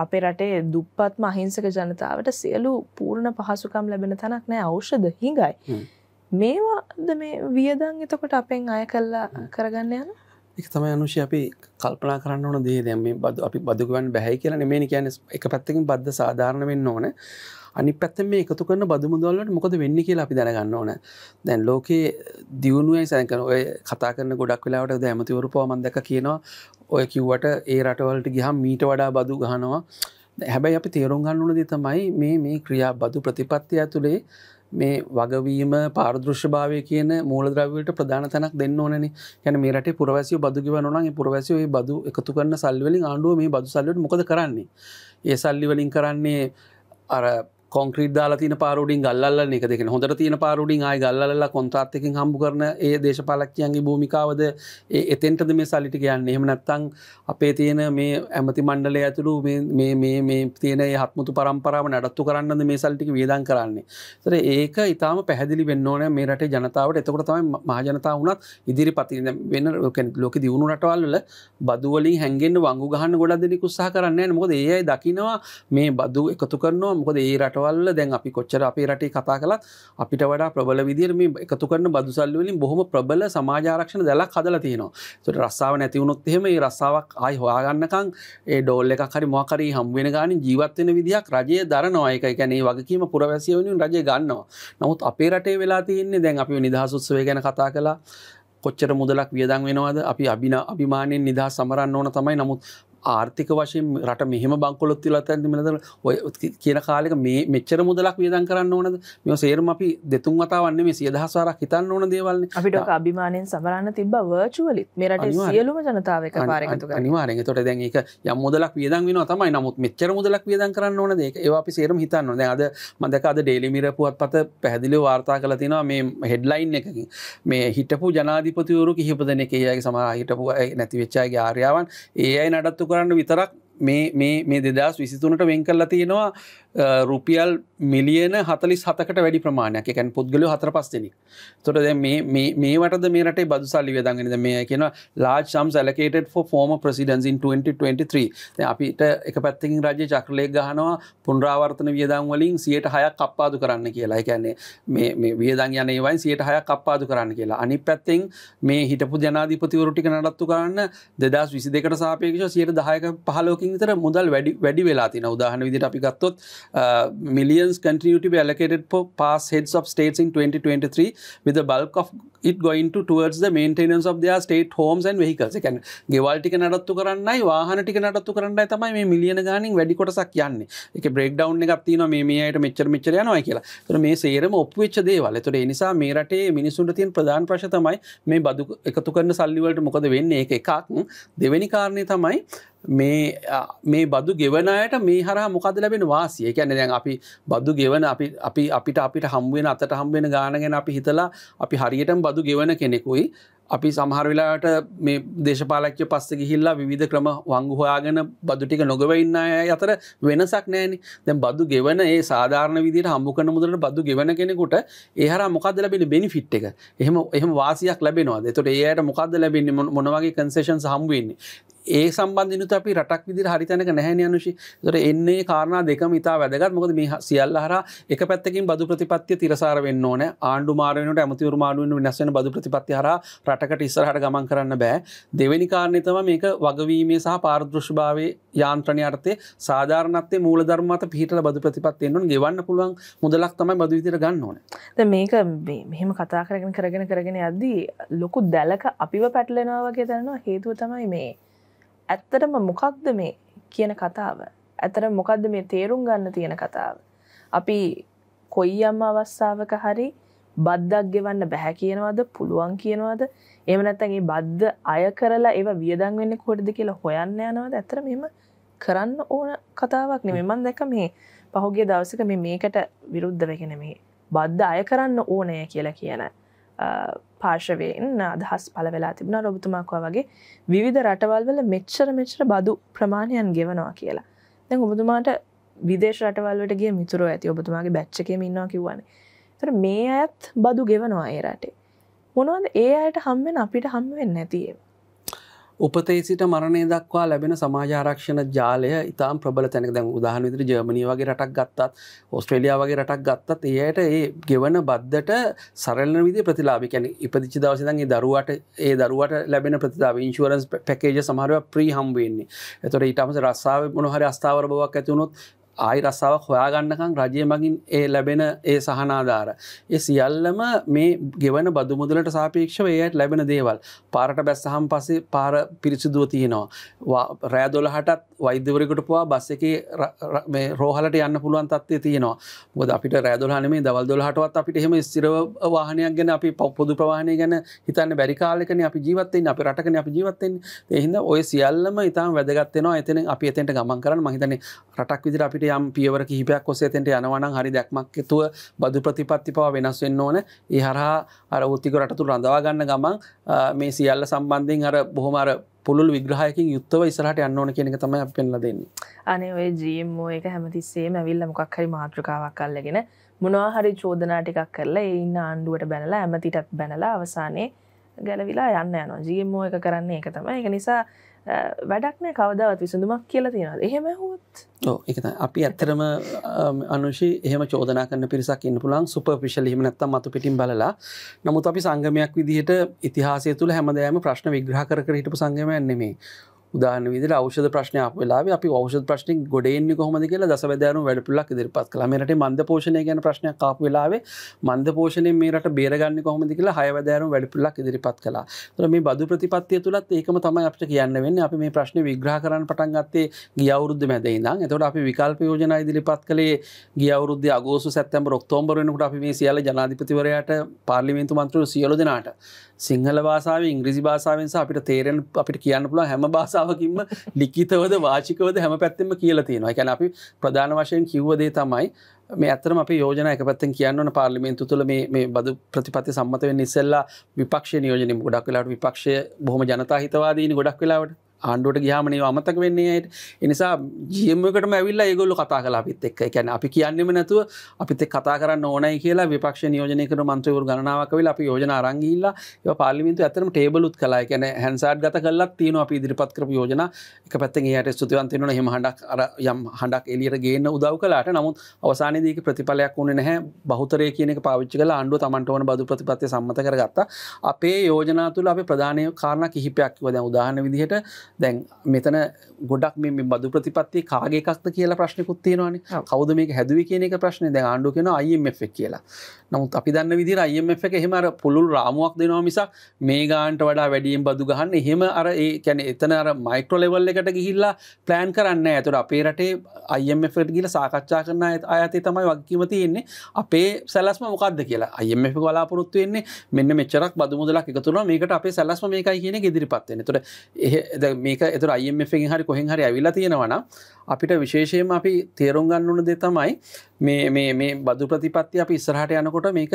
අපේ රටේ දුප්පත්ම අහිංසක ජනතාවට සියලු පූර්ණ පහසුකම් ලැබෙන තැනක් නෑ අවෂද හිඟයි. මේවාද මේ වියදන් එතකොට අපෙන් අය කල්ලා කරගන්න යන එක තමයි අනුෂ අපි කල්පනා කරන්න ඕන දේ දැම බද අපි බදුගුවන් බැහැ කියලන මේ කියන එක පැත්තකින් බද්ධ සාධාරණවෙන්න ඕන අනි පැත්ත මේ එකතු කරන බදු මුදල්ලට මොකද වෙන්න කියලා අපි දැනගන්න ඕන දැන් ලෝකයේ දියුණුවයි සැකන ඔය කතා කරන ගොඩක් වෙලාවට ද ඇමතිවරු පෝමන්දක කියනවා ඔය කිව්වට ඒ රටවලට ගිහම් මීට වඩා බදු ගහනවා හැබැයි අපි තේරුම් ගන්න වන තමයි මේ මේ ක්‍රියා බදු ප්‍රතිපත්ති ඇතුළේ මේ වගවීම පාරදෘශ්භාවය කියන මූලද්‍රවලට ප්‍රධාන තැනක් දෙන්න ඕනන යැන මේට පුරවැසිය බදුගවනන පුරවැසිය බදු එකතු කරන්න සල්වලින් ආණ්ඩුව මේ බදු සල්ලට මොකද කරන්නේ ඒ සල්ලි වලින් කරන්නේ අර කොන්ක්‍රීට දාලා තින පාරුඩින් ගල්ල එක දෙක හොඳට තියෙන පාරුඩින් අයි ගල්ල කොන්ත්‍රාත්තකින් හම්බ කරන ඒ දේශපාලක්ෂයන්ගේ භූමිකාවද එතෙන්ටද මේ සලිටි කියන්න එහෙම නැත්තං අපේ තියෙන මේ ඇමති මණ්ඩලය ඇතුළු මේ තියෙන හත්මුතු පරම්පරාව නඩත්තු කරන්නද මේ සල්ටික වේදන් කරන්නේ තර ඒක ඉතාම පැහදිලි වෙන්නඕන මේ රට ජනතාවට එතකොට තමයි මහජනතාව වුණත් ඉදිරි පති වෙන ලොක දියුණු රටවල්ල බදුවලින් හැගෙන් වංගු ගහන්න ගොඩ දෙනෙකුත්සා කරන්න මොකද ඒයි දකිනවා මේ බදු එකතු කරනවා මොකද ඒ රට රටවල්ල දැන් අපි කොච්චර අපේ රටේ කතා කළත් අපිට වඩා ප්‍රබල විදිර මේ එකතු කරන බදුසල්වලින් බොහොම ප්‍රබල සමාජාරක්ෂණ දැලක් හදල තියෙනවා තුට රස්සාාව නැතිවුණොත් එහෙම ඒ රස්සාාවක් අයි හොයාගන්නකං ඒ ඩෝල්ල එක හරි මොකරරි හම්වෙන ගාන ජීවත්වෙන විදිහක් රජය දරනවායක ගැනේ වගකීම පුරවැසියවනින් රජය ගන්නවා නමුත් අපේ රටේ වෙලා තියන්නේ දැන් අපි නිදහසුත්සවය ගැන කතා කලා කොච්චර මුදලක් වියදන් වෙනවාද අපි අභින අභිමානයෙන් නිදහ සමරන්න ඕන තමයි නමුත් ආර්ථික වශයෙන් රට මෙහම බංකොලොත් වෙලා ඇති මෙද ඔය කියන කාලෙක මේ මෙච්චර මුදලක් වියදන් කරන්න ඕනද මෙ සේරම අපි දෙතුන් වතාවන්න මේ සියදහසාරක් හිතන්න ඕන දේවල්න අපිට අභිමානයෙන් සමරන්න තිබ වර්චුවලිත් මෙරට සියලුම ජනතාවක පාරකතු අනිවාරෙන් තොට දැන් එක යම් මුදලක් වියදන් වෙන තමයි නමුත් මෙච්චර මුදලක් වියදන් කරන්න ඕන දෙක ඒ අපි සේරම හිතන්න ද අද මදකද ඩේලිමිර පුවත් පත පැහදිලි වාර්තා කල තිනවා මේ හෙඩ්ලයින් එකකින් මේ හිටපු ජනාධිපතිවරු කිහිපදන එකයාගේ සමහ හිටපු නැති වෙච්චාගේ ආරයාවන් ඒ අයි නඩත්තු කරන්න විතරක් මේ දෙදස් විසිතුනට වෙන් කරලා තියෙනවා රුපියල් මිලියන හතලි සතකට වැඩි ප්‍රමාණයක් එකැන් පුද්ගල හතර පස් දෙනෙක් තොට දැ මේවට මේට බදු සල්ලි වෙදගෙනද මේ කියන ලාජ සම් සැලකේට ෆෝම ප්‍රසිඩන්සින් 2023 අපිට එක පැත්තිින් රජ චක්‍රලය ගහනවා පුන්රාවර්තන වියදම් වලින් සියට හයක් කප්පාදු කරන්න කියලා එකන්නේ මේ වියදන් යන ඒවයි සියට හයක් කප්පාදු කරන්න කියලා අනි පැත්තෙන් මේ හිටපු ජනාධීපතිවරටික නඩත්තු කරන්න දෙදස් විසි දෙකට සාපේක්ෂ සියට දහයක පහලෝකින් විතර මුදල් වැඩි වැඩි වෙලා තින උදාහන විදිට අපි ගත්තොත් uh, millions continue to be allocated for past heads of states in 2023 with the bulk of it going to towards the maintenance of their state homes and vehicles. එක ගෙවල් ටික නඩත්තු කරන්නයි වාහන ටික නඩත්තු කරන්නයි තමයි මේ මිලියන ගානින් වැඩි කොටසක් යන්නේ. ඒක බ්‍රේක් ඩවුන් එකක් තියෙනවා මේ මේ අයට මෙච්චර මෙච්චර යනවා කියලා. ඒතර මේ සේරම ඔප්පු වෙච්ච දේවල්. ඒතර ඒ නිසා මේ රටේ මිනිසුන්ට තියෙන ප්‍රධාන ප්‍රශ්න තමයි මේ බදු එකතු කරන සල්ලි වලට මොකද වෙන්නේ? ඒක එකක්. දෙවෙනි කාරණේ තමයි මේ බදු ගෙවනයට මේ හර මොකද ලැබෙන වාසිය එකැන දැන් අපි බදු ගෙවන අපි අපිට අපිට හම්බුවෙන අතට හම්බෙන ගානගෙන අපි හිතලා අපි හරියට බදු ගෙවන කෙනෙකුයි අපි සමහරවෙලාට මේ දේශපාලක්්‍ය පස්ස ගිහිල්ලා විධ ක්‍රම වංගුහයාගෙන බදු ටික නොගවඉන්න අතර වෙනසක් නෑන දැ බදු ගෙවන ඒ සාධාරණ විදිට හම්බුකන මුදරට බදු ගෙවන කෙනෙකුට ඒහර මොකද ලැබෙන බෙනිෆිට් එක එහම එහම වාසියක් ලැබෙනවා එතොට ඒයට මොකද ලැබෙන්නේ මොනවගේ කන්සේෂන් හම්බුවන්නේ ඒ සම්බන්ධනත අපි රටක් විදිර හරිතැනක නැහැ අනුෂි දර එන්නේ කාරණා දෙකම ඉතා වැදගත් මොකද මේ සියල්ල හර එක පැත්තකින් බදු ප්‍රතිපත්තිය තිරසාර වෙන්න ඕන ආණ්ඩු මාරනට ඇමතිවර මාඩුවෙන් වෙනස්සෙන බදු ප්‍රතිපත්ති හර රටකට ඉස්සරහට ගමන් කරන්න බෑ දෙවැනි කාරණයතම මේක වගවීමේ සහ පාරදෘෂ්භාවය යාන්ත්‍රණය අර්ථය සාධාරනත්තේ මූල ධර්මත පිහිට බදු ප්‍රතිපත්තියෙන්න්නු ගෙවන්න පුළුවන් මුදලක් තමයි බදු විදිර ගන්න ඕන මේක මෙහෙම කතා කරගෙන කරගෙන කරගෙන අද්දී ලොකු දැලක අපිව පැටලෙනවාගේ දැන්නවා හේතුව තමයි මේ ඇත්තටම මොකක්ද මේ කියන කතාව ඇතර මොකක්ද මේ තේරුම් ගන්න තියෙන කතාව අපි කොයි අම්ම අවස්ථාවක හරි බද්දක් ගෙවන්න බැහැ කියනවද පුළුවන් කියනවද එම නැත්තගේ බද්ධ අය කරලා ඒව වියදන් වෙන්න කොටද කියලා හොයන්න යනවද ඇතර මෙම කරන්න ඕන කතාවක් නෙ මෙමන් දැක මේ පහුගේ දවසක මේ මේකට විරුද්ධ වෙගෙන මේ බද්ධ අය කරන්න ඕනය කියලා කියන පාර්ශවයෙන් අදහස් පලවෙලා තිබුණ රොබතුමාක්වා වගේ විවිධ රටවල්වල මෙච්චර මෙච්චර බදු ප්‍රමාණයන් ගෙවනවා කියලා. දැන් ඔබතුමාට විදේශ රටවල්ලට ගේ මිතුර ඇති ඔබතුමාගේ බැච්චකම ඉන්නවා කිවන්නේ. තර මේ ඇත් බදු ගෙවනවා ඒ රටේ. මොනවද ඒ අයට හම්මෙන් අපිට හම්මවෙන්න නැතිේ. උපතේ සිට මරණය දක්වා ලැබෙන සමාජාරක්ෂණ ජාලය ඉතාම් ප්‍රබල තැනක දැන් උදාහන විදිර ජර්මණී වගේ රටක් ගත්තත් ඔස්ට්‍රේලියා වගේ රටක් ගත්තත් ඒයට ඒ ගෙවන බද්ධට සරල්න විදි ප්‍රතිලාබි කැන ඉපදිචි දවසදන්ගේ දරුවට ඒ දරුවට ලැබෙන ප්‍රතිලාබ ඉංශුවරන්ස් පැකේජ සමහරව ප්‍රී හම්බවෙන්නේ එතොට ඉටමස රස්සාාව මොනහරි අස්ථාවර බවක් ඇතිවුණොත් ආයි රස්සාවක් හොයාගන්නකං රජය මගින් ඒ ලැබෙන ඒ සහනාධාර. ඒ සියල්ලම මේ ගෙවන බදුමුදලට සාපේක්ෂව ඒයට ලැබෙන දේවල් පාරට බැස්සහම් පසේ පාර පිරිසිදුව තියෙනවා. රෑදොලහටත් වෛද්‍යවරෙකුට පවා බස් එක රෝහලට යන්න පුළුවන් තත්වේ තියෙනවා බොද අපිට රෑදොලහන මේ දවල් දොලහටවත් අපිට එහෙම ස්තිරව වාහනයක් ගැන අපි පොදු ප්‍රවාහණය ගැන හිතන්න බැරිකාලකන අපි ජීවත්තෙන් අපි රටකන අපි ජීවත්තෙන් එහිද ඔය සියල්ලම ඉතාම් වැදගත්වෙනවා එතන අපි එතෙන්ට ගමන් කරන්න මහිතන රටක් විදිර අපිට යම් පියවර කිහිපයක් ඔසේතෙන්ට යනවනම් හරි දැක්මක් ඇතුව බදු ප්‍රතිපත්ති පව වෙනස් වෙන්න ඕන එහරහා අර උත්තික රටතු රඳවාගන්න ගමන් මේ සියල්ල සම්බන්ධින් අර බොහොමර පුළුල් විග්‍රහයකින් යුත්තව ඉසරහට යන්න ඕන කියනක තමයි පෙන්ල දෙන්න අනේ ඔය ජීම්මෝ එක හැමතිස්සේම ඇවිල්ල මොකක් හරි මාතෘකාවක් කල්ලගෙන මොනවාහරි චෝදනාටිකක් කරලා ඉන්න ආණ්ඩුවට බැනලා ඇමතිටත් බැනලා අවසානයේ ගැලවිලා යන්න යන ජීම්මෝ එක කරන්නේ එක තමයි එක නිසා වැඩක්නෑ කවදාවත් විසඳුමක් කියලා තියෙනද එහෙම හොත් එක අපි ඇත්තරම අනුෂි එහම චෝදනා කන්න පිරිසක් ඉන්න පුළන් සුපවිශල හිම නැත්තම් මතු පිටින් බලලා නමුත් අපි සංගමයක් විදිහට ඉතිහාසය තුළ හැමදෑම ප්‍රශ්න විග්‍රහ කර හිටපු සංගමයන්නෙමේ උදාන විදිර අවෂධ ප්‍රශ්නය වෙලා අපි අවෂ ප්‍රශ්නය ගොඩෙන්න්නේ කොහොමද කියලා දසවදයනු වැඩපුලක් දිරිපත් කළ මේට මන්ද පෝෂණය ගැන ප්‍රශ්නය කාපු වෙලාවේ මන්ද පෝෂණය මේට බේරගන්න කොහොමද කියලා හයවදයනු වැඩපුලක් ඉදිරිපත් කලා තර මේ බදු ප්‍රතිපත්තිය තුළත් ඒකම තමයි අපට කියන්න වෙන්න අපි මේ ප්‍රශ්න විග්‍රහ කරන්න පටන් ගත්තේ ගියවුරුද්ධ මැදයිනම් එතොට අපි විකල්ප යෝජන ඉදිරිපත් කළේ ගියවුරුද්ධ අගෝසු සැත්තැම් රොක්තෝම්බරනකට අපි මේ සියල ජනාධිපතිවරයට පාර්ලිමේන්තු මන්ත්‍රව සියලු දෙනාට සිංහල භාසාාව ඉංග්‍රසි භාසාාවෙන්ස අපිට තේරෙන් අපිට කියන්න පුළ හැම බාස ආසාාවකින්ම ලිකිතවද වාචිකවද හැම පැත්තෙම කියලා තියෙනවා එකැන අපි ප්‍රධාන වශයෙන් කිව්වදේ තමයි මේ ඇතරම අප යෝජන එක පත්තෙන් කියන්නන පාර්ලිමේන්තු තුළ මේ බදු ප්‍රතිපත්ති සම්මතවෙන් නිසල්ලා විපක්ෂ නියෝජනම ගොඩක් වෙලාට විපක්ෂය බොහම ජනතා හිතවාදීන ගොඩක් වෙලාවට ආණ්ඩුවට ගියාමනේ අමතක වෙන්නේ අයට එනිසා ජියමකටම ඇවිල්ලා ඒගොල්ලු කතා කලා අපිත් එක් එකැන අපි කියන්නෙම නැතුව අපිත් කතා කරන්න ඕනයි කියලා විපක්ෂ නියෝජනයකට මන්ත්‍රවරු ගණනාවක් වෙලා අපි යෝජන අරංගිල්ලා ඒ පාලිමින්තු ඇතරම ටේබලුත් කලා එකැන හැන්සාඩ් ගත කල්ලක් තියෙන අපි ඉදිරිපත් කරපු යෝජන එක පැත්තෙන් එයට ස්තුතිවන්තිනන හෙම හඩක් අර යම් හඩක් එලියට ගේන්න උදව් කලාට නමුත් අවසානයේදීක ප්‍රතිඵලයක් වුණ නැහැ බහතරය කියන පාච්චි කල ආණ්ඩුව තමන්ටවන බදු ප්‍රතිපත්ය සම්මත කරගත්ත අපේ යෝජනා තුළ අප ප්‍රධානය කාරණ කිහිපයක් වද උදාහන විදිහට දැන් මෙතන ගොඩක් මේ බදු ප්‍රතිපත්ති කාගේකක්ද කියලා ප්‍රශ්නකුත් තියෙනවාන කවද මේ හැදුව කියන එක ප්‍රශ්නය දැ ආණ්ඩු කෙන අයිම එක් කියලා නමුත් අපි දන්න විදිර අයමF එක හෙම පුළුල් රාමුවක් දෙනවා මිසා මේ ගාන්ට වඩා වැඩියෙන් බදු ගහන්න එහෙම අර ඒ කැන එතන අර මයික්‍රෝ ලෙවල් එකට ගිහිල්ලා ප්ලෑන් කරන්න ඇතුට අපේ රටේ අයමF ගිල සාකච්ඡා කරන අයතේ තමයි වගකීම තියෙන්නේ අපේ සැලස්ම මොකක්ද කියලා අයමF වලාපොරොත්තු වෙන්නේ මෙන්න මෙචරක් බදු මුදලක් එකතුනවා මේකට අපේ සැලස්ම මේකයි කියන ඉදිරිපත්වෙන තොට එහ මේක එතුර අයමF හරි කොහෙන් හරි ඇවිලා තියෙනවන අපිට විශේෂයම අපි තේරුම් ගන්න ඕන දෙ තමයි මේ බදු ප්‍රතිපත්ති අප ඉස්සරහට යනකොට මේක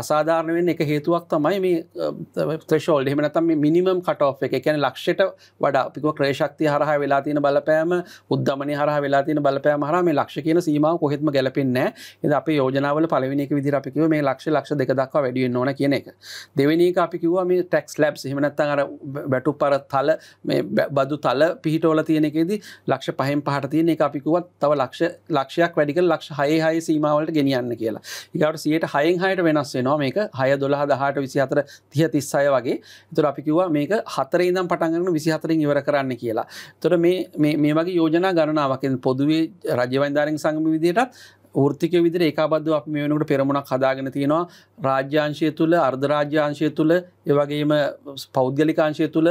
අසාධාරණ වෙන් එක හේතුවක් තමයි මේ ත්‍රශෝල් එහමනතම මිනිමම් කටෝ් එක කැන ලක්ෂයට වඩා පික ක්‍රේශක්ති හරහ වෙලා තියෙන බලපෑම උද්ධමන හර වෙලා තින බලපෑම හර මේ ලක්ෂ කියන සීමාව කොහෙත්ම ගැලපෙන්නේ එද අප යෝජනාවල පලවිනික විදිරපිකව මේ ලක්ෂ ලක්ෂ දෙක දක්වා වැඩිය නොන කියන එක දෙවනික අපි කිව මේ ටෙක්ස් ලැබ් එහමනත්තන් අර බැටු පර තල මේ බදු තල පිහිටෝල තියෙනෙකෙදී ලක්ෂ පහෙන් පහට තියෙන එක අපිකුවත් තව ලක්ෂ ලක්ෂයක් වැඩික ලක්ෂ හය හය සීමාවලට ගෙනියන්න කියලා එකට සියට හයින් හයට වෙනස්වෙන වෙනවා මේක හය දොළහ දහට විසි හතර තිය තිස්සය වගේ තුර අපි කිවවා මේක හතරේ දම් පටන්ගරන විසි හතරින් ඉවර කරන්න කියලා තොර මේ වගේ යෝජනා ගණනාවකෙන් පොදුවේ රජවන්ධාරෙන් සංගම විදියටත් ෘතික විදිර ඒකාබද්ධ අප මේ වෙනකට පෙරමුණක් හදාගෙන තියෙනවා රාජ්‍යාංශය තුළ අර්ධරාජ්‍යාංශය තුළ ඒවගේම පෞද්ගලිකාංශය තුළ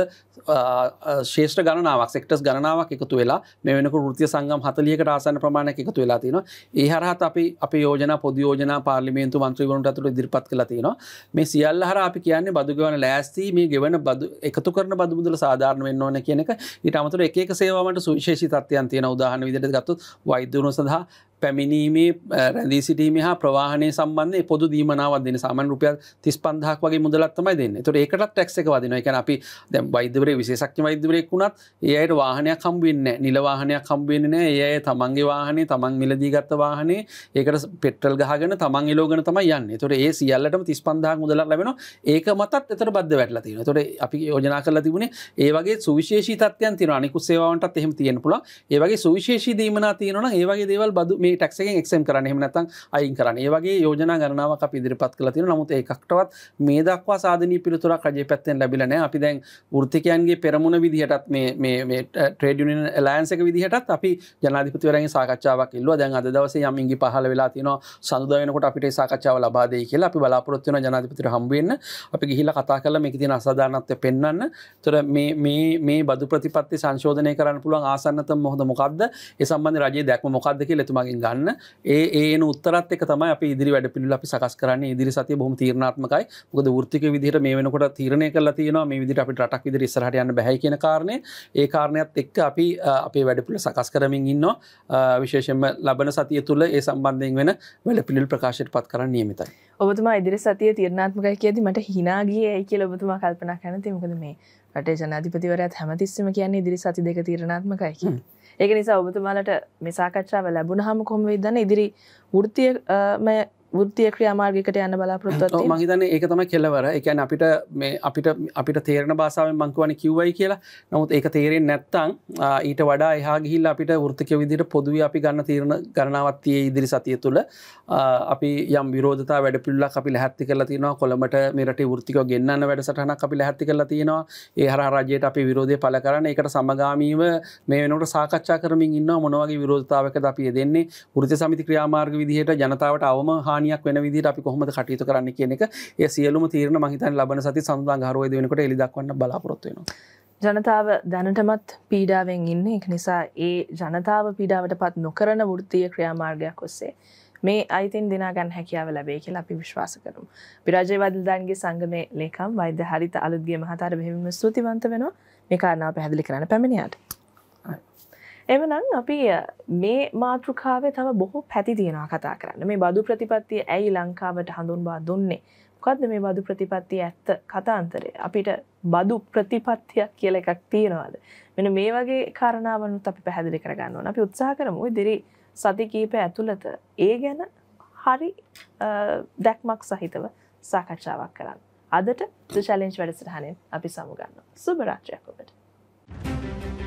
ශේෂ්ට ගණනාවක් සෙක්ටස් ගණනාවක් එකතු වෙලා මේ වෙනක ෘතිය සංගම් හතලියක රාසන ප්‍රමාණයක් එකතු වෙලා තියෙන ඒ හරහත් අපි අප යෝජන පොදයෝජන පාර්ලිමේන්තු මන්ත්‍රීවරුන්ට ඇතුළ දිරිපත් කළ තියෙනවා මේ සියල්ල හර අපි කියන්නේ බදුගවන ලෑස්ති මේ ගෙවන බදු එකතු කරන බදුමුදල සාධාරණ වෙන්න ඕන කියනක ඊට අමතර එක සේවාවට සුවිශේෂි තත්වයන් තියෙන උදාහන විදිට ගත්තුත් වෛද්‍යවරුණ සඳහා පැමිණීමේ රැදී සිටීම හා ප්‍රවාහනය සම්බන්ධය පොදු දීමනාවක් දෙන සාමන් රුපියල් තිස් පන්දහක් වගේ මුදලත්තමයි දෙන්න තුර ඒකට ටක්ක වදින එකන අපි දැ වෛදවරේ විශේෂක්්‍ය වෛදවරෙක් වුණත් ඒයට වාහනයක් කම්බින්න නිලවාහනයක් කම්බින්න ඒය තමන්ගේ වාහනේ තමන් මිලදීගත්ත වාහනේ ඒකට පෙටල් ගහගෙන තමන් ලෝගන තම යන්න තුර ඒ සියල්ලටම තිස් පන්දා මුදලක් ලැබෙන ඒක මතත් එතර බද්ධ වැටල තින තොට අපි යෝජනා කරලා තිබුණේ ඒවගේ සුවිශේෂී තත්යන් තින අනිකු සේවාවන්ටත් එහෙම තියෙන පුළ ඒවගේ සුවිශේෂී දීමන තියෙනන ඒවගේ දේවල් බදු මේ ටක්සකෙන් එක්සම් කරන හෙමනතන් අයින් කරන්න ඒවගේ යෝජනා ගණනාවක් අප ඉදිරිපත් කළ තින නමුත් එකක්ටවත් මේ දක්වා සාධනී පිළ පිළිතුරක් රජ පැත්තෙන් ලැබිලනෑ අපි දැන් ෘතිකයන්ගේ පෙරමුණ විදිහටත් මේ ට්‍රේඩියන ලෑන්සක විදිහටත් අපි ජනාධිපතිවරගේ සාකච්ඡාවක් ඉල්ල දැන් අද දවස යමින්ගේ පහල වෙලා තින සඳදාවනකොට අපිට සාකච්ඡාව ලබාදේ කියලා අපි බලාපොරොත්වන ජනාධිපතිර හම්බුවන්න අපි ගිහිල කතා කල මේ තින අසාධානත්ව පෙන්න්න තොර මේ බදු ප්‍රතිපත්ති සංශෝධනය කරන්න පුළුවන් ආසන්නත මොහොද මොකක්ද ඒ සම්බන්ධ රජයේ දැක්ම මොකක්දක ලතුමගින් ගන්න ඒ ඒන උත්තරත් එක තමයි අපි ඉදිරි වැඩ පිල්ල අපි සකස් කරන්න ඉදිරි සතිය බොම තීරණාත්මකයි ොද ෘතික විදිහට මේ වෙනකොට තීරණය කල තියනවා මේ විදිට අපි රටක් විදිරි ස්රහට යන්න බැහැ කියන කාරණය ඒ කාරණයත් එක්ක අපි අපේ වැඩපුල සකස් කරමින් ඉන්න විශේෂම ලබන සතිය තුළ ඒ සම්බන්ධයෙන් වෙන වැඩ පිළිල් ප්‍රකාශයට පත් කරන්න නියමිතයි ඔබතුමා ඉදිරි සතිය තිරණාත්මක කියති මට හිනාගේ ඇයි කියල ඔබතුමා කල්පනා කැනති මොකද මේ රටේ ජනාධිපතිවරයත් හැමතිස්සම කියන්නේ ඉදිරි සති දෙක තීරණාත්මකයි කියන්නේ ඒක නිසා ඔබතුමාලට මේ සාකච්ඡාව ලැබුණහම කොහොමද දන්නේ ඉදිරි වෘත්තියම ෘත්තිය ක්‍රියාමාර්ගිකට යන්න බලාපොරොත්තු මහිතන ඒක තම කෙලවර එකන් අපිට මේ අපිට අපිට තේරණ භාසාාවෙන් මංකුවන කිව්වයි කියලා නමුත් ඒක තේරෙන් නැත්තං ඊට වඩා එහා ගිහිල් අපිට ෘත්තික විදිට පොදුව අපි ගන්න තීරණ ගණනාවත්තිය ඉදිරි සතිය තුළ අපි යම් විරෝධතා වැඩ පිල්ල අපි හැත්ති කල තිනවා කොළමට මෙරට ෘතික ගන්න වැඩසටහන අපි හැත්ති කල තියෙනවා ඒ හර රජයට අපි විරෝධය පල කරන එකට සමගාමීව මේ වෙනට සාකච්ඡා කරමින් ඉන්න මොනවගේ විරෝධතාවක අපිය දෙන්නේ ෘති සමිති ක්‍රියාමාර්ග විදිහයට ජනතාවට අවම හාන හානියක් වෙන විදිට අපි කොහොමද කටයුතු කරන්න කියන එක ඒ සියලුම තීරණ මහිතන් ලබන සති සඳන් හරුවද වෙනකට එලිදක්වන්න බලාපොරොත්වෙනවා. ජනතාව දැනටමත් පීඩාවෙන් ඉන්න එක නිසා ඒ ජනතාව පීඩාවට පත් නොකරන වෘත්තිය ක්‍රියාමාර්ගයක් ඔස්සේ. මේ අයිතින් දිනාගන්න හැකියාව ලැබේ කියලා අපි විශ්වාස කරමු. විරාජයවදල්දාන්ගේ සංගමේ ලේකම් වෛද්‍ය හරිත අලුත්ගේ මහතාට බෙහෙවින්ම ස්තුතිවන්ත වෙනවා මේ කාරණාව පැහැදිලි කරන්න පැමිණියට. එමනම් අපි මේ මාතෘකාවේ තම බොහෝ පැති තියෙනවා කතා කරන්න මේ බදු ප්‍රතිපත්තිය ඇයි ලංකාවට හඳුන්වා දුන්නේ මොකක්ද මේ බදු ප්‍රතිපත්තිය ඇත්ත කතාන්තරය අපිට බදු ප්‍රතිපත්තියක් කියල එකක් තියෙනවාද මෙන මේ වගේ කාරණාවනුත් අපි පැහැදිලි කරගන්නවා අපි උත්සා කරමු දිරි සති කීප ඇතුළත ඒ ගැන හරි දැක්මක් සහිතව සාකච්ඡාවක් කරන්න අදට චලෙන්ච් වැඩසටහනෙන් අපි සමුගන්න සුභරාත්‍රයක් ඔබට Thank you.